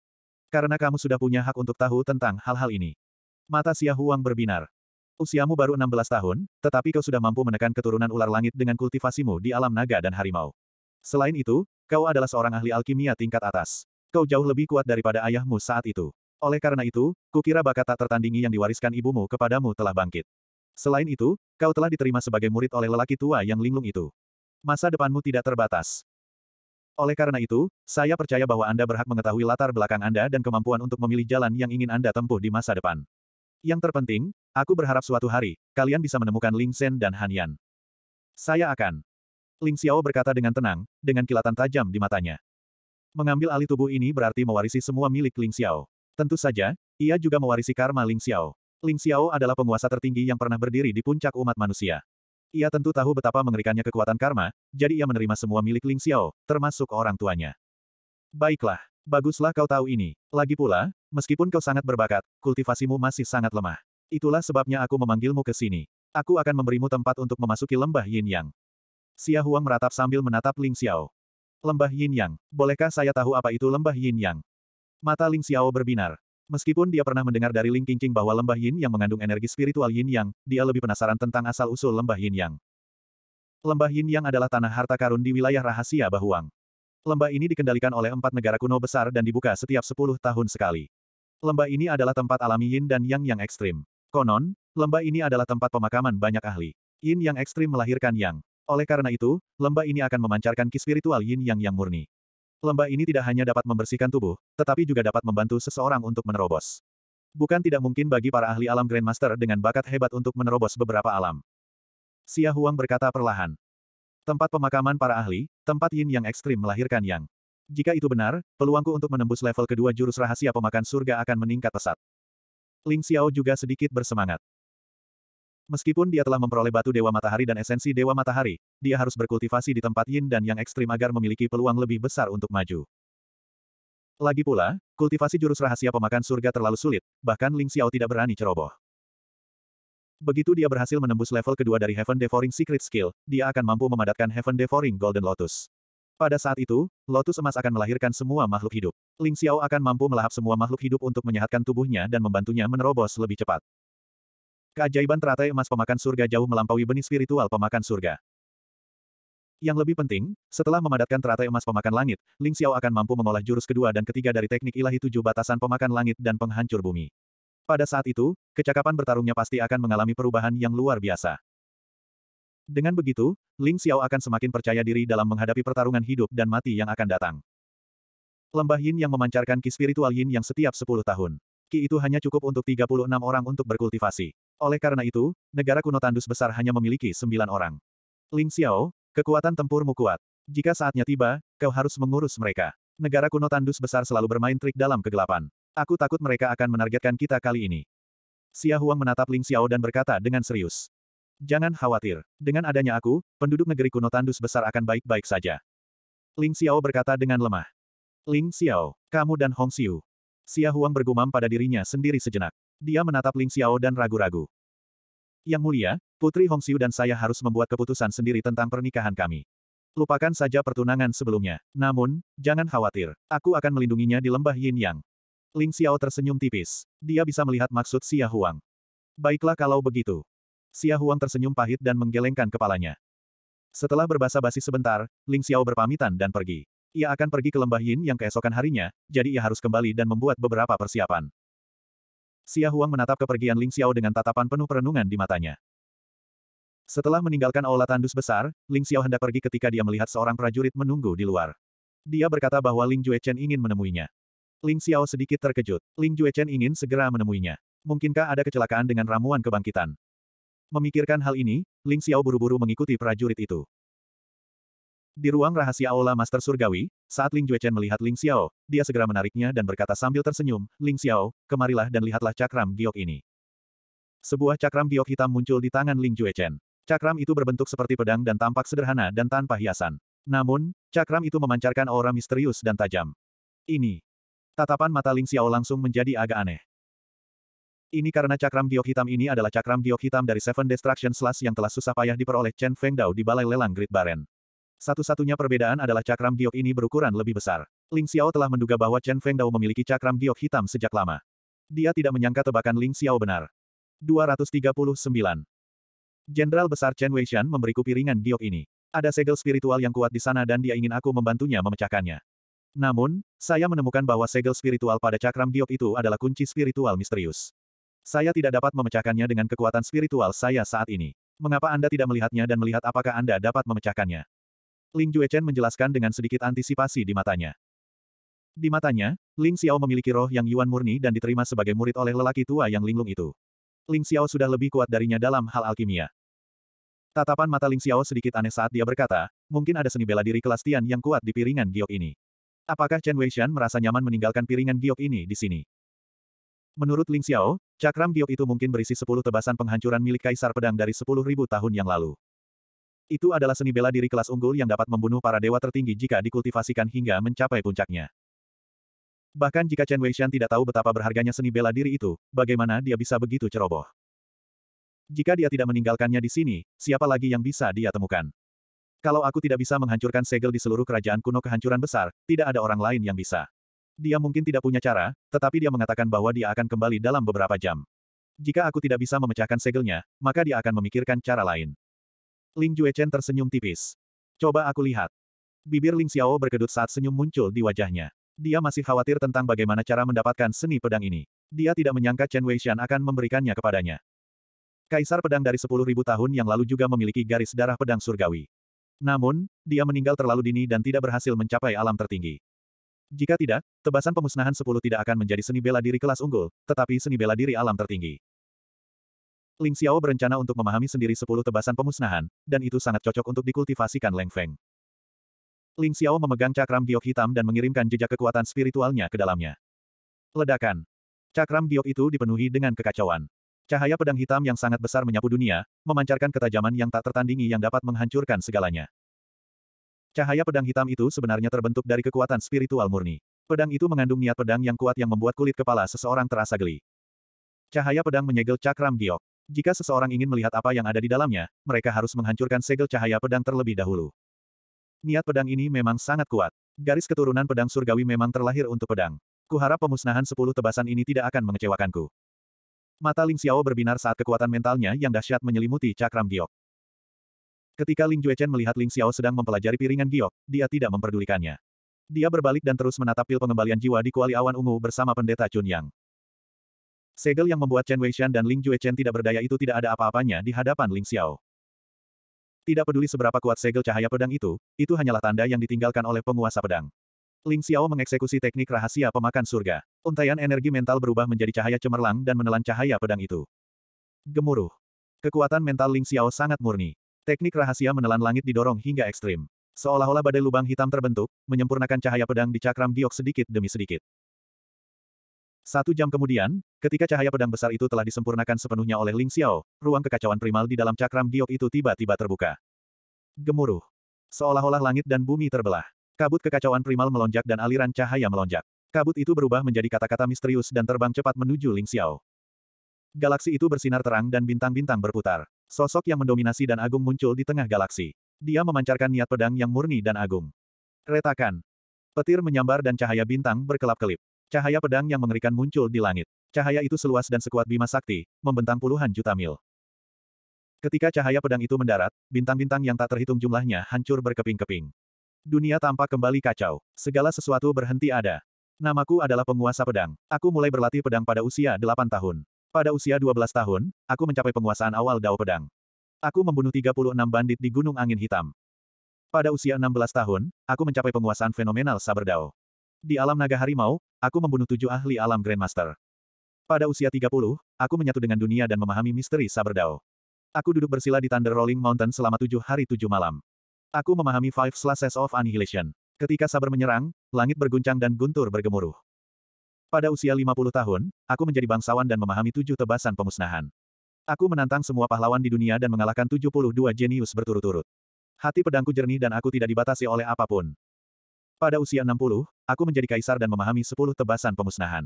Karena kamu sudah punya hak untuk tahu tentang hal-hal ini. Mata Xia Huang berbinar. Usiamu baru 16 tahun, tetapi kau sudah mampu menekan keturunan ular langit dengan kultivasimu di alam naga dan harimau. Selain itu, kau adalah seorang ahli alkimia tingkat atas. Kau jauh lebih kuat daripada ayahmu saat itu. Oleh karena itu, kukira bakat tak tertandingi yang diwariskan ibumu kepadamu telah bangkit. Selain itu, kau telah diterima sebagai murid oleh lelaki tua yang linglung itu. Masa depanmu tidak terbatas. Oleh karena itu, saya percaya bahwa Anda berhak mengetahui latar belakang Anda dan kemampuan untuk memilih jalan yang ingin Anda tempuh di masa depan. Yang terpenting, aku berharap suatu hari, kalian bisa menemukan Ling Shen dan Han Yan. Saya akan. Ling Xiao berkata dengan tenang, dengan kilatan tajam di matanya. Mengambil alih tubuh ini berarti mewarisi semua milik Ling Xiao. Tentu saja, ia juga mewarisi karma Ling Xiao. Ling Xiao adalah penguasa tertinggi yang pernah berdiri di puncak umat manusia. Ia tentu tahu betapa mengerikannya kekuatan karma, jadi ia menerima semua milik Ling Xiao, termasuk orang tuanya. Baiklah, baguslah kau tahu ini. Lagi pula, meskipun kau sangat berbakat, kultivasimu masih sangat lemah. Itulah sebabnya aku memanggilmu ke sini. Aku akan memberimu tempat untuk memasuki lembah Yin Yang. Xia Huang meratap sambil menatap Ling Xiao. Lembah Yin Yang, bolehkah saya tahu apa itu lembah Yin Yang? Mata Ling Xiao berbinar. Meskipun dia pernah mendengar dari Ling Qingqing bahwa lembah Yin yang mengandung energi spiritual Yin Yang, dia lebih penasaran tentang asal-usul lembah Yin Yang. Lembah Yin Yang adalah tanah harta karun di wilayah rahasia Bahuang. Lembah ini dikendalikan oleh empat negara kuno besar dan dibuka setiap sepuluh tahun sekali. Lembah ini adalah tempat alami Yin dan Yang yang ekstrim. Konon, lembah ini adalah tempat pemakaman banyak ahli. Yin yang ekstrim melahirkan Yang. Oleh karena itu, lembah ini akan memancarkan ki spiritual yin yang yang murni. Lembah ini tidak hanya dapat membersihkan tubuh, tetapi juga dapat membantu seseorang untuk menerobos. Bukan tidak mungkin bagi para ahli alam Grandmaster dengan bakat hebat untuk menerobos beberapa alam. Xia Huang berkata perlahan. Tempat pemakaman para ahli, tempat yin yang ekstrim melahirkan yang. Jika itu benar, peluangku untuk menembus level kedua jurus rahasia pemakan surga akan meningkat pesat. Ling Xiao juga sedikit bersemangat. Meskipun dia telah memperoleh batu Dewa Matahari dan esensi Dewa Matahari, dia harus berkultivasi di tempat yin dan yang ekstrim agar memiliki peluang lebih besar untuk maju. Lagi pula, kultivasi jurus rahasia pemakan surga terlalu sulit, bahkan Ling Xiao tidak berani ceroboh. Begitu dia berhasil menembus level kedua dari Heaven Devouring Secret Skill, dia akan mampu memadatkan Heaven Devouring Golden Lotus. Pada saat itu, Lotus Emas akan melahirkan semua makhluk hidup. Ling Xiao akan mampu melahap semua makhluk hidup untuk menyehatkan tubuhnya dan membantunya menerobos lebih cepat. Keajaiban teratai emas pemakan surga jauh melampaui benih spiritual pemakan surga. Yang lebih penting, setelah memadatkan teratai emas pemakan langit, Ling Xiao akan mampu mengolah jurus kedua dan ketiga dari teknik ilahi tujuh batasan pemakan langit dan penghancur bumi. Pada saat itu, kecakapan bertarungnya pasti akan mengalami perubahan yang luar biasa. Dengan begitu, Ling Xiao akan semakin percaya diri dalam menghadapi pertarungan hidup dan mati yang akan datang. Lembah Yin yang memancarkan ki spiritual Yin yang setiap 10 tahun. Ki itu hanya cukup untuk 36 orang untuk berkultivasi. Oleh karena itu, negara kuno tandus besar hanya memiliki sembilan orang. Ling Xiao, kekuatan tempurmu kuat. Jika saatnya tiba, kau harus mengurus mereka. Negara kuno tandus besar selalu bermain trik dalam kegelapan. Aku takut mereka akan menargetkan kita kali ini. Xia Huang menatap Ling Xiao dan berkata dengan serius. Jangan khawatir. Dengan adanya aku, penduduk negeri kuno tandus besar akan baik-baik saja. Ling Xiao berkata dengan lemah. Ling Xiao, kamu dan Hong Xiu. Xia Huang bergumam pada dirinya sendiri sejenak. Dia menatap Ling Xiao dan ragu-ragu. Yang mulia, Putri Hong Hongxiu dan saya harus membuat keputusan sendiri tentang pernikahan kami. Lupakan saja pertunangan sebelumnya. Namun, jangan khawatir. Aku akan melindunginya di lembah Yin Yang. Ling Xiao tersenyum tipis. Dia bisa melihat maksud Xia Huang. Baiklah kalau begitu. Xia Huang tersenyum pahit dan menggelengkan kepalanya. Setelah berbasa-basi sebentar, Ling Xiao berpamitan dan pergi. Ia akan pergi ke lembah Yin yang keesokan harinya, jadi ia harus kembali dan membuat beberapa persiapan. Xia Huang menatap kepergian Ling Xiao dengan tatapan penuh perenungan di matanya. Setelah meninggalkan aula tandus besar, Ling Xiao hendak pergi ketika dia melihat seorang prajurit menunggu di luar. Dia berkata bahwa Ling Juechen ingin menemuinya. Ling Xiao sedikit terkejut. Ling Juechen ingin segera menemuinya. Mungkinkah ada kecelakaan dengan ramuan kebangkitan? Memikirkan hal ini, Ling Xiao buru-buru mengikuti prajurit itu. Di ruang rahasia Aula Master Surgawi, saat Ling Juechen melihat Ling Xiao, dia segera menariknya dan berkata sambil tersenyum, Ling Xiao, kemarilah dan lihatlah cakram giok ini. Sebuah cakram giok hitam muncul di tangan Ling Juechen. Cakram itu berbentuk seperti pedang dan tampak sederhana dan tanpa hiasan. Namun, cakram itu memancarkan aura misterius dan tajam. Ini. Tatapan mata Ling Xiao langsung menjadi agak aneh. Ini karena cakram giok hitam ini adalah cakram giok hitam dari Seven Destruction Slash yang telah susah payah diperoleh Chen Feng Dao di Balai Lelang Great Baren. Satu-satunya perbedaan adalah cakram giok ini berukuran lebih besar. Ling Xiao telah menduga bahwa Chen Feng Dao memiliki cakram giok hitam sejak lama. Dia tidak menyangka tebakan Ling Xiao benar. 239. Jenderal Besar Chen Weishan memberiku piringan giok ini. Ada segel spiritual yang kuat di sana dan dia ingin aku membantunya memecahkannya. Namun, saya menemukan bahwa segel spiritual pada cakram giok itu adalah kunci spiritual misterius. Saya tidak dapat memecahkannya dengan kekuatan spiritual saya saat ini. Mengapa Anda tidak melihatnya dan melihat apakah Anda dapat memecahkannya? Ling Juechen menjelaskan dengan sedikit antisipasi di matanya. Di matanya, Ling Xiao memiliki roh yang Yuan murni dan diterima sebagai murid oleh lelaki tua yang linglung itu. Ling Xiao sudah lebih kuat darinya dalam hal alkimia. Tatapan mata Ling Xiao sedikit aneh saat dia berkata, mungkin ada seni bela diri kelas Tian yang kuat di piringan giok ini. Apakah Chen Weishan merasa nyaman meninggalkan piringan giok ini di sini? Menurut Ling Xiao, cakram giok itu mungkin berisi sepuluh tebasan penghancuran milik Kaisar Pedang dari sepuluh ribu tahun yang lalu. Itu adalah seni bela diri kelas unggul yang dapat membunuh para dewa tertinggi jika dikultivasikan hingga mencapai puncaknya. Bahkan jika Chen Weishan tidak tahu betapa berharganya seni bela diri itu, bagaimana dia bisa begitu ceroboh? Jika dia tidak meninggalkannya di sini, siapa lagi yang bisa dia temukan? Kalau aku tidak bisa menghancurkan segel di seluruh kerajaan kuno kehancuran besar, tidak ada orang lain yang bisa. Dia mungkin tidak punya cara, tetapi dia mengatakan bahwa dia akan kembali dalam beberapa jam. Jika aku tidak bisa memecahkan segelnya, maka dia akan memikirkan cara lain. Ling Juechen tersenyum tipis. Coba aku lihat. Bibir Ling Xiao berkedut saat senyum muncul di wajahnya. Dia masih khawatir tentang bagaimana cara mendapatkan seni pedang ini. Dia tidak menyangka Chen Weishan akan memberikannya kepadanya. Kaisar pedang dari 10.000 tahun yang lalu juga memiliki garis darah pedang surgawi. Namun, dia meninggal terlalu dini dan tidak berhasil mencapai alam tertinggi. Jika tidak, tebasan pemusnahan 10 tidak akan menjadi seni bela diri kelas unggul, tetapi seni bela diri alam tertinggi. Ling Xiao berencana untuk memahami sendiri sepuluh tebasan pemusnahan, dan itu sangat cocok untuk dikultivasikan Leng Feng. Ling Xiao memegang cakram giok hitam dan mengirimkan jejak kekuatan spiritualnya ke dalamnya. Ledakan. Cakram giok itu dipenuhi dengan kekacauan. Cahaya pedang hitam yang sangat besar menyapu dunia, memancarkan ketajaman yang tak tertandingi yang dapat menghancurkan segalanya. Cahaya pedang hitam itu sebenarnya terbentuk dari kekuatan spiritual murni. Pedang itu mengandung niat pedang yang kuat yang membuat kulit kepala seseorang terasa geli. Cahaya pedang menyegel cakram giok. Jika seseorang ingin melihat apa yang ada di dalamnya, mereka harus menghancurkan segel cahaya pedang terlebih dahulu. Niat pedang ini memang sangat kuat. Garis keturunan pedang surgawi memang terlahir untuk pedang. Kuharap pemusnahan sepuluh tebasan ini tidak akan mengecewakanku. Mata Ling Xiao berbinar saat kekuatan mentalnya yang dahsyat menyelimuti cakram giok. Ketika Ling Juechen melihat Ling Xiao sedang mempelajari piringan giok, dia tidak memperdulikannya. Dia berbalik dan terus menatap pil pengembalian jiwa di kuali awan ungu bersama pendeta Chun Yang. Segel yang membuat Chen Weishan dan Ling Juechen tidak berdaya itu tidak ada apa-apanya di hadapan Ling Xiao. Tidak peduli seberapa kuat segel cahaya pedang itu, itu hanyalah tanda yang ditinggalkan oleh penguasa pedang. Ling Xiao mengeksekusi teknik rahasia pemakan surga. Untaian energi mental berubah menjadi cahaya cemerlang dan menelan cahaya pedang itu. Gemuruh. Kekuatan mental Ling Xiao sangat murni. Teknik rahasia menelan langit didorong hingga ekstrim. Seolah-olah badai lubang hitam terbentuk, menyempurnakan cahaya pedang di cakram giok sedikit demi sedikit. Satu jam kemudian, ketika cahaya pedang besar itu telah disempurnakan sepenuhnya oleh Ling Xiao, ruang kekacauan primal di dalam cakram giok itu tiba-tiba terbuka. Gemuruh. Seolah-olah langit dan bumi terbelah. Kabut kekacauan primal melonjak dan aliran cahaya melonjak. Kabut itu berubah menjadi kata-kata misterius dan terbang cepat menuju Ling Xiao. Galaksi itu bersinar terang dan bintang-bintang berputar. Sosok yang mendominasi dan agung muncul di tengah galaksi. Dia memancarkan niat pedang yang murni dan agung. Retakan. Petir menyambar dan cahaya bintang berkelap-kelip. Cahaya pedang yang mengerikan muncul di langit. Cahaya itu seluas dan sekuat bima sakti, membentang puluhan juta mil. Ketika cahaya pedang itu mendarat, bintang-bintang yang tak terhitung jumlahnya hancur berkeping-keping. Dunia tampak kembali kacau. Segala sesuatu berhenti ada. Namaku adalah penguasa pedang. Aku mulai berlatih pedang pada usia 8 tahun. Pada usia 12 tahun, aku mencapai penguasaan awal dao pedang. Aku membunuh 36 bandit di Gunung Angin Hitam. Pada usia 16 tahun, aku mencapai penguasaan fenomenal saber dao. Di alam naga harimau, aku membunuh tujuh ahli alam Grandmaster. Pada usia 30, aku menyatu dengan dunia dan memahami misteri dao. Aku duduk bersila di Thunder Rolling Mountain selama tujuh hari tujuh malam. Aku memahami Five Slashes of Annihilation. Ketika Saber menyerang, langit berguncang dan guntur bergemuruh. Pada usia 50 tahun, aku menjadi bangsawan dan memahami tujuh tebasan pemusnahan. Aku menantang semua pahlawan di dunia dan mengalahkan 72 jenius berturut-turut. Hati pedangku jernih dan aku tidak dibatasi oleh apapun. Pada usia 60, aku menjadi kaisar dan memahami 10 tebasan pemusnahan.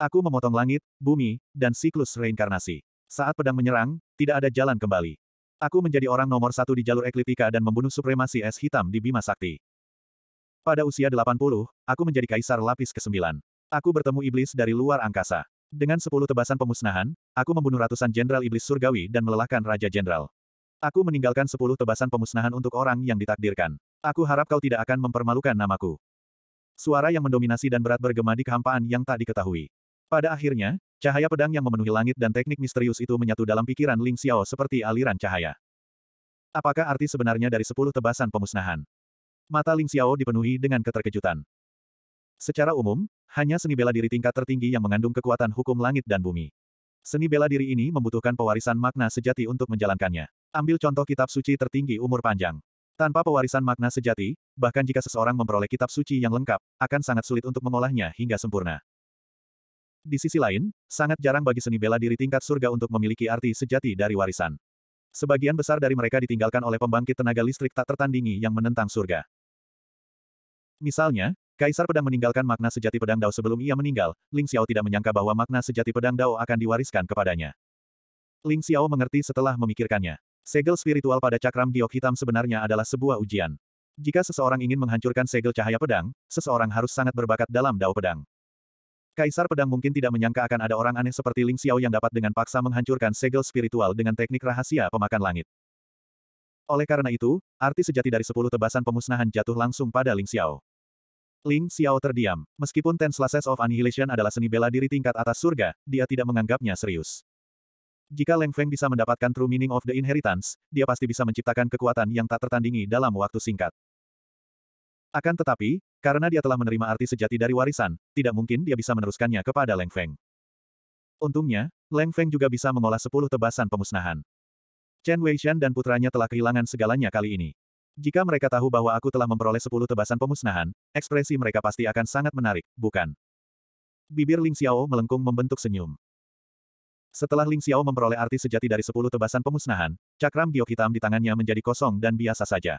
Aku memotong langit, bumi, dan siklus reinkarnasi. Saat pedang menyerang, tidak ada jalan kembali. Aku menjadi orang nomor satu di jalur ekliptika dan membunuh supremasi es hitam di Bima Sakti. Pada usia 80, aku menjadi kaisar lapis ke-9. Aku bertemu iblis dari luar angkasa. Dengan sepuluh tebasan pemusnahan, aku membunuh ratusan jenderal iblis surgawi dan melelahkan raja jenderal. Aku meninggalkan sepuluh tebasan pemusnahan untuk orang yang ditakdirkan. Aku harap kau tidak akan mempermalukan namaku. Suara yang mendominasi dan berat bergema di kehampaan yang tak diketahui. Pada akhirnya, cahaya pedang yang memenuhi langit dan teknik misterius itu menyatu dalam pikiran Ling Xiao seperti aliran cahaya. Apakah arti sebenarnya dari sepuluh tebasan pemusnahan? Mata Ling Xiao dipenuhi dengan keterkejutan. Secara umum, hanya seni bela diri tingkat tertinggi yang mengandung kekuatan hukum langit dan bumi. Seni bela diri ini membutuhkan pewarisan makna sejati untuk menjalankannya. Ambil contoh kitab suci tertinggi umur panjang. Tanpa pewarisan makna sejati, bahkan jika seseorang memperoleh kitab suci yang lengkap, akan sangat sulit untuk mengolahnya hingga sempurna. Di sisi lain, sangat jarang bagi seni bela diri tingkat surga untuk memiliki arti sejati dari warisan. Sebagian besar dari mereka ditinggalkan oleh pembangkit tenaga listrik tak tertandingi yang menentang surga. Misalnya, Kaisar Pedang meninggalkan makna sejati pedang Dao sebelum ia meninggal, Ling Xiao tidak menyangka bahwa makna sejati pedang Dao akan diwariskan kepadanya. Ling Xiao mengerti setelah memikirkannya. Segel spiritual pada cakram giok hitam sebenarnya adalah sebuah ujian. Jika seseorang ingin menghancurkan segel cahaya pedang, seseorang harus sangat berbakat dalam dao pedang. Kaisar pedang mungkin tidak menyangka akan ada orang aneh seperti Ling Xiao yang dapat dengan paksa menghancurkan segel spiritual dengan teknik rahasia pemakan langit. Oleh karena itu, arti sejati dari sepuluh tebasan pemusnahan jatuh langsung pada Ling Xiao. Ling Xiao terdiam. Meskipun Ten Slashes of Annihilation adalah seni bela diri tingkat atas surga, dia tidak menganggapnya serius. Jika Leng Feng bisa mendapatkan true meaning of the inheritance, dia pasti bisa menciptakan kekuatan yang tak tertandingi dalam waktu singkat. Akan tetapi, karena dia telah menerima arti sejati dari warisan, tidak mungkin dia bisa meneruskannya kepada Leng Feng. Untungnya, Leng Feng juga bisa mengolah sepuluh tebasan pemusnahan. Chen Wei Weishan dan putranya telah kehilangan segalanya kali ini. Jika mereka tahu bahwa aku telah memperoleh sepuluh tebasan pemusnahan, ekspresi mereka pasti akan sangat menarik, bukan? Bibir Ling Xiao melengkung membentuk senyum. Setelah Ling Xiao memperoleh arti sejati dari sepuluh tebasan pemusnahan, cakram giok hitam di tangannya menjadi kosong dan biasa saja.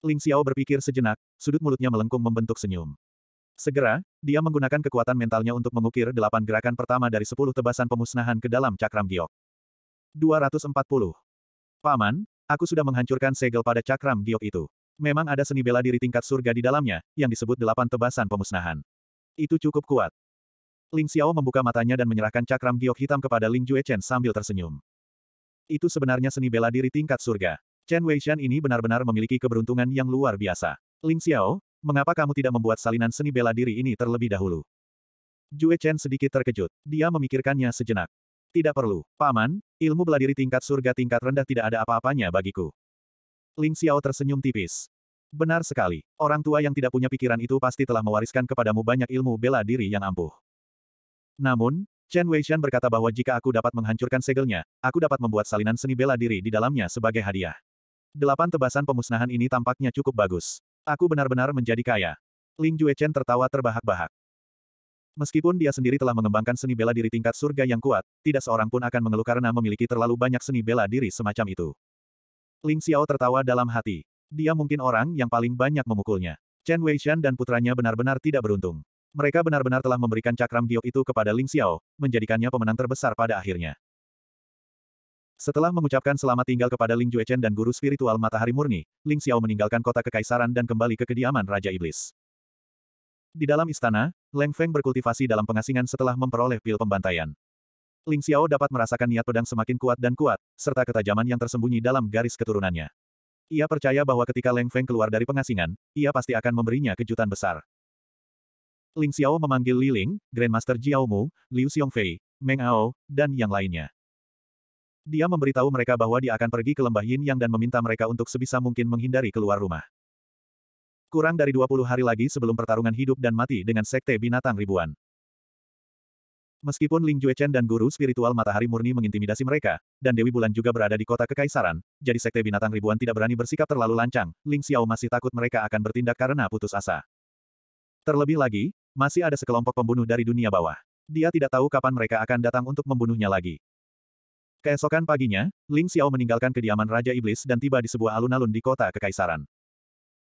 Ling Xiao berpikir sejenak, sudut mulutnya melengkung membentuk senyum. Segera, dia menggunakan kekuatan mentalnya untuk mengukir delapan gerakan pertama dari sepuluh tebasan pemusnahan ke dalam cakram giok. 240. Paman, aku sudah menghancurkan segel pada cakram giok itu. Memang ada seni bela diri tingkat surga di dalamnya, yang disebut delapan tebasan pemusnahan. Itu cukup kuat. Ling Xiao membuka matanya dan menyerahkan cakram giok hitam kepada Ling Jue Chen sambil tersenyum. Itu sebenarnya seni bela diri tingkat surga. Chen Weishan ini benar-benar memiliki keberuntungan yang luar biasa. Ling Xiao, mengapa kamu tidak membuat salinan seni bela diri ini terlebih dahulu? Jue Chen sedikit terkejut. Dia memikirkannya sejenak. Tidak perlu, Paman, ilmu bela diri tingkat surga tingkat rendah tidak ada apa-apanya bagiku. Ling Xiao tersenyum tipis. Benar sekali, orang tua yang tidak punya pikiran itu pasti telah mewariskan kepadamu banyak ilmu bela diri yang ampuh. Namun, Chen Weishan berkata bahwa jika aku dapat menghancurkan segelnya, aku dapat membuat salinan seni bela diri di dalamnya sebagai hadiah. Delapan tebasan pemusnahan ini tampaknya cukup bagus. Aku benar-benar menjadi kaya. Ling Jue Chen tertawa terbahak-bahak. Meskipun dia sendiri telah mengembangkan seni bela diri tingkat surga yang kuat, tidak seorang pun akan mengeluh karena memiliki terlalu banyak seni bela diri semacam itu. Ling Xiao tertawa dalam hati. Dia mungkin orang yang paling banyak memukulnya. Chen Weishan dan putranya benar-benar tidak beruntung. Mereka benar-benar telah memberikan cakram giok itu kepada Ling Xiao, menjadikannya pemenang terbesar pada akhirnya. Setelah mengucapkan selamat tinggal kepada Ling Juechen dan guru spiritual matahari murni, Ling Xiao meninggalkan kota kekaisaran dan kembali ke kediaman Raja Iblis. Di dalam istana, Leng Feng berkultivasi dalam pengasingan setelah memperoleh pil pembantaian. Ling Xiao dapat merasakan niat pedang semakin kuat dan kuat, serta ketajaman yang tersembunyi dalam garis keturunannya. Ia percaya bahwa ketika Leng Feng keluar dari pengasingan, ia pasti akan memberinya kejutan besar. Ling Xiao memanggil Li Ling, Grandmaster Jiao Mu, Liu Xiongfei, Meng Ao, dan yang lainnya. Dia memberitahu mereka bahwa dia akan pergi ke lembah Yin Yang dan meminta mereka untuk sebisa mungkin menghindari keluar rumah. Kurang dari 20 hari lagi sebelum pertarungan hidup dan mati dengan sekte binatang ribuan. Meskipun Ling Juechen dan guru spiritual matahari murni mengintimidasi mereka, dan Dewi Bulan juga berada di kota kekaisaran, jadi sekte binatang ribuan tidak berani bersikap terlalu lancang, Ling Xiao masih takut mereka akan bertindak karena putus asa. Terlebih lagi, masih ada sekelompok pembunuh dari dunia bawah. Dia tidak tahu kapan mereka akan datang untuk membunuhnya lagi. Keesokan paginya, Ling Xiao meninggalkan kediaman Raja Iblis dan tiba di sebuah alun-alun di kota Kekaisaran.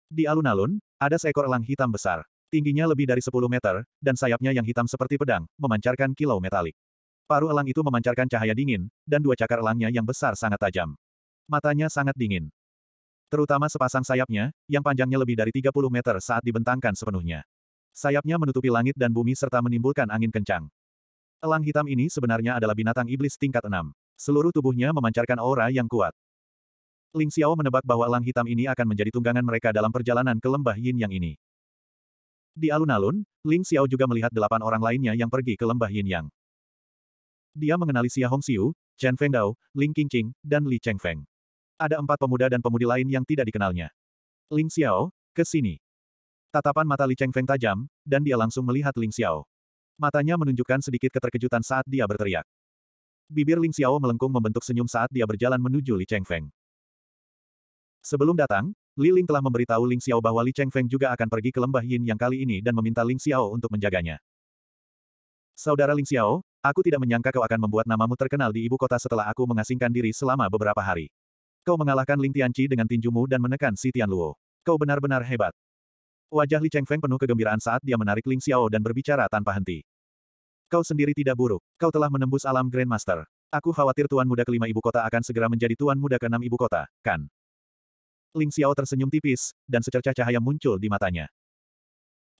Di alun-alun, ada seekor elang hitam besar. Tingginya lebih dari 10 meter, dan sayapnya yang hitam seperti pedang, memancarkan kilau metalik. Paru elang itu memancarkan cahaya dingin, dan dua cakar elangnya yang besar sangat tajam. Matanya sangat dingin. Terutama sepasang sayapnya, yang panjangnya lebih dari 30 meter saat dibentangkan sepenuhnya. Sayapnya menutupi langit dan bumi serta menimbulkan angin kencang. Elang hitam ini sebenarnya adalah binatang iblis tingkat enam. Seluruh tubuhnya memancarkan aura yang kuat. Ling Xiao menebak bahwa elang hitam ini akan menjadi tunggangan mereka dalam perjalanan ke lembah yin yang ini. Di alun-alun, Ling Xiao juga melihat delapan orang lainnya yang pergi ke lembah yin yang. Dia mengenali Xia Xiu, Chen Feng Dao, Ling Qingqing, dan Li Chengfeng. Ada empat pemuda dan pemudi lain yang tidak dikenalnya. Ling Xiao, ke sini. Tatapan mata Li Cheng Feng tajam, dan dia langsung melihat Ling Xiao. Matanya menunjukkan sedikit keterkejutan saat dia berteriak. Bibir Ling Xiao melengkung membentuk senyum saat dia berjalan menuju Li Cheng Feng. Sebelum datang, Li Ling telah memberitahu Ling Xiao bahwa Li Cheng Feng juga akan pergi ke lembah Yin yang kali ini dan meminta Ling Xiao untuk menjaganya. Saudara Ling Xiao, aku tidak menyangka kau akan membuat namamu terkenal di ibu kota setelah aku mengasingkan diri selama beberapa hari. Kau mengalahkan Ling Tianqi dengan tinjumu dan menekan Si Tianluo. Kau benar-benar hebat. Wajah Li Chengfeng penuh kegembiraan saat dia menarik Ling Xiao dan berbicara tanpa henti. Kau sendiri tidak buruk. Kau telah menembus alam Grandmaster. Aku khawatir tuan muda kelima ibu kota akan segera menjadi tuan muda keenam ibu kota, kan? Ling Xiao tersenyum tipis, dan secercah cahaya muncul di matanya.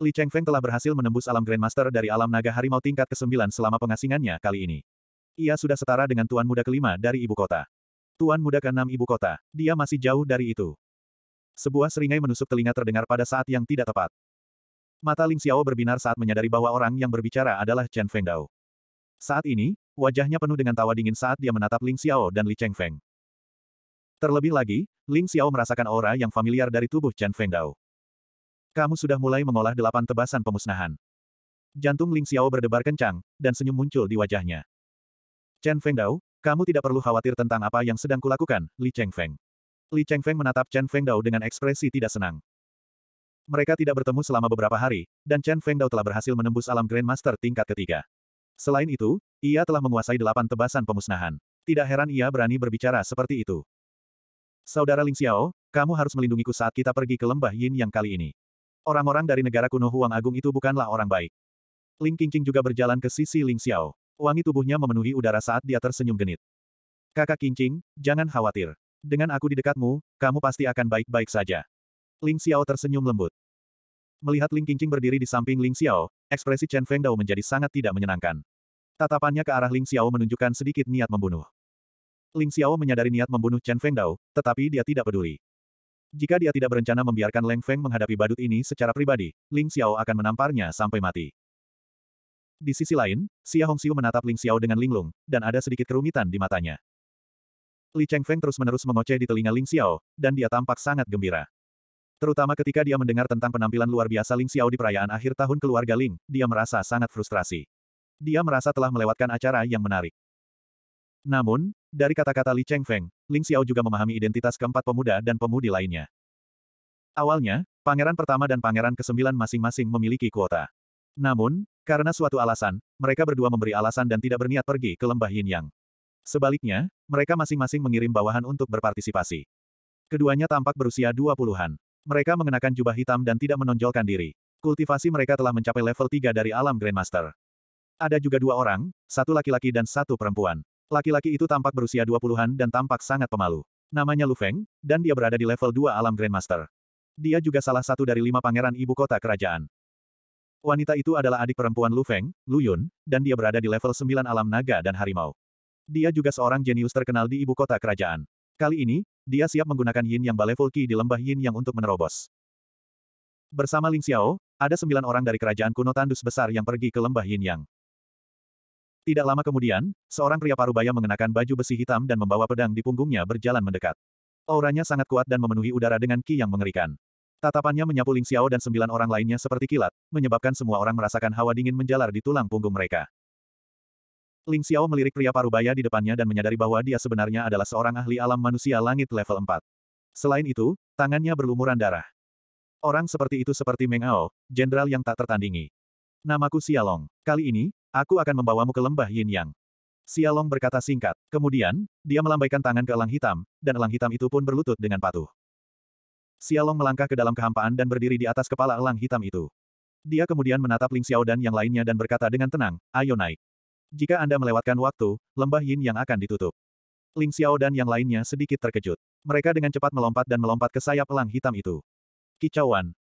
Li Chengfeng telah berhasil menembus alam Grandmaster dari alam naga harimau tingkat ke-9 selama pengasingannya kali ini. Ia sudah setara dengan tuan muda kelima dari ibu kota. Tuan muda Keenam ibu kota. Dia masih jauh dari itu. Sebuah seringai menusuk telinga terdengar pada saat yang tidak tepat. Mata Ling Xiao berbinar saat menyadari bahwa orang yang berbicara adalah Chen Fengdao. Saat ini, wajahnya penuh dengan tawa dingin saat dia menatap Ling Xiao dan Li Cheng Feng. Terlebih lagi, Ling Xiao merasakan aura yang familiar dari tubuh Chen Fengdao. Kamu sudah mulai mengolah delapan tebasan pemusnahan. Jantung Ling Xiao berdebar kencang, dan senyum muncul di wajahnya. Chen Fengdao, kamu tidak perlu khawatir tentang apa yang sedang kulakukan, Li Cheng Feng. Li Chengfeng menatap Chen Fengdao dengan ekspresi tidak senang. Mereka tidak bertemu selama beberapa hari, dan Chen Fengdao telah berhasil menembus alam Grandmaster tingkat ketiga. Selain itu, ia telah menguasai delapan tebasan pemusnahan. Tidak heran ia berani berbicara seperti itu. Saudara Ling Xiao, kamu harus melindungiku saat kita pergi ke lembah Yin yang kali ini. Orang-orang dari negara kuno Huang Agung itu bukanlah orang baik. Ling Qingqing juga berjalan ke sisi Ling Xiao. Wangi tubuhnya memenuhi udara saat dia tersenyum genit. Kakak Qingqing, jangan khawatir. Dengan aku di dekatmu, kamu pasti akan baik-baik saja. Ling Xiao tersenyum lembut. Melihat Ling Qingqing berdiri di samping Ling Xiao, ekspresi Chen Feng Dao menjadi sangat tidak menyenangkan. Tatapannya ke arah Ling Xiao menunjukkan sedikit niat membunuh. Ling Xiao menyadari niat membunuh Chen Feng Dao, tetapi dia tidak peduli. Jika dia tidak berencana membiarkan Leng Feng menghadapi badut ini secara pribadi, Ling Xiao akan menamparnya sampai mati. Di sisi lain, Xia Hongxiu menatap Ling Xiao dengan linglung, dan ada sedikit kerumitan di matanya. Li Cheng Feng terus-menerus mengoceh di telinga Ling Xiao, dan dia tampak sangat gembira. Terutama ketika dia mendengar tentang penampilan luar biasa Ling Xiao di perayaan akhir tahun keluarga Ling, dia merasa sangat frustrasi. Dia merasa telah melewatkan acara yang menarik. Namun, dari kata-kata Li Cheng Feng, Ling Xiao juga memahami identitas keempat pemuda dan pemudi lainnya. Awalnya, pangeran pertama dan pangeran kesembilan masing-masing memiliki kuota. Namun, karena suatu alasan, mereka berdua memberi alasan dan tidak berniat pergi ke lembah Yin Yang. Sebaliknya, mereka masing-masing mengirim bawahan untuk berpartisipasi. Keduanya tampak berusia 20-an. Mereka mengenakan jubah hitam dan tidak menonjolkan diri. Kultivasi mereka telah mencapai level 3 dari alam Grandmaster. Ada juga dua orang, satu laki-laki dan satu perempuan. Laki-laki itu tampak berusia 20-an dan tampak sangat pemalu. Namanya Lu Feng, dan dia berada di level 2 alam Grandmaster. Dia juga salah satu dari lima pangeran ibu kota kerajaan. Wanita itu adalah adik perempuan Lu Feng, Lu Yun, dan dia berada di level 9 alam naga dan harimau. Dia juga seorang jenius terkenal di ibu kota kerajaan. Kali ini, dia siap menggunakan yin yang baleful ki di lembah yin yang untuk menerobos. Bersama Ling Xiao, ada sembilan orang dari kerajaan kuno tandus besar yang pergi ke lembah yin yang. Tidak lama kemudian, seorang pria parubaya mengenakan baju besi hitam dan membawa pedang di punggungnya berjalan mendekat. Auranya sangat kuat dan memenuhi udara dengan ki yang mengerikan. Tatapannya menyapu Ling Xiao dan sembilan orang lainnya seperti kilat, menyebabkan semua orang merasakan hawa dingin menjalar di tulang punggung mereka. Ling Xiao melirik pria parubaya di depannya dan menyadari bahwa dia sebenarnya adalah seorang ahli alam manusia langit level 4. Selain itu, tangannya berlumuran darah. Orang seperti itu seperti Meng Ao, jenderal yang tak tertandingi. Namaku Xialong. Kali ini, aku akan membawamu ke lembah Yin Yang. Xialong berkata singkat. Kemudian, dia melambaikan tangan ke elang hitam, dan elang hitam itu pun berlutut dengan patuh. Xialong melangkah ke dalam kehampaan dan berdiri di atas kepala elang hitam itu. Dia kemudian menatap Ling Xiao dan yang lainnya dan berkata dengan tenang, ayo naik. Jika Anda melewatkan waktu, lembah yin yang akan ditutup. Ling Xiao dan yang lainnya sedikit terkejut. Mereka dengan cepat melompat dan melompat ke sayap elang hitam itu. Kicauan.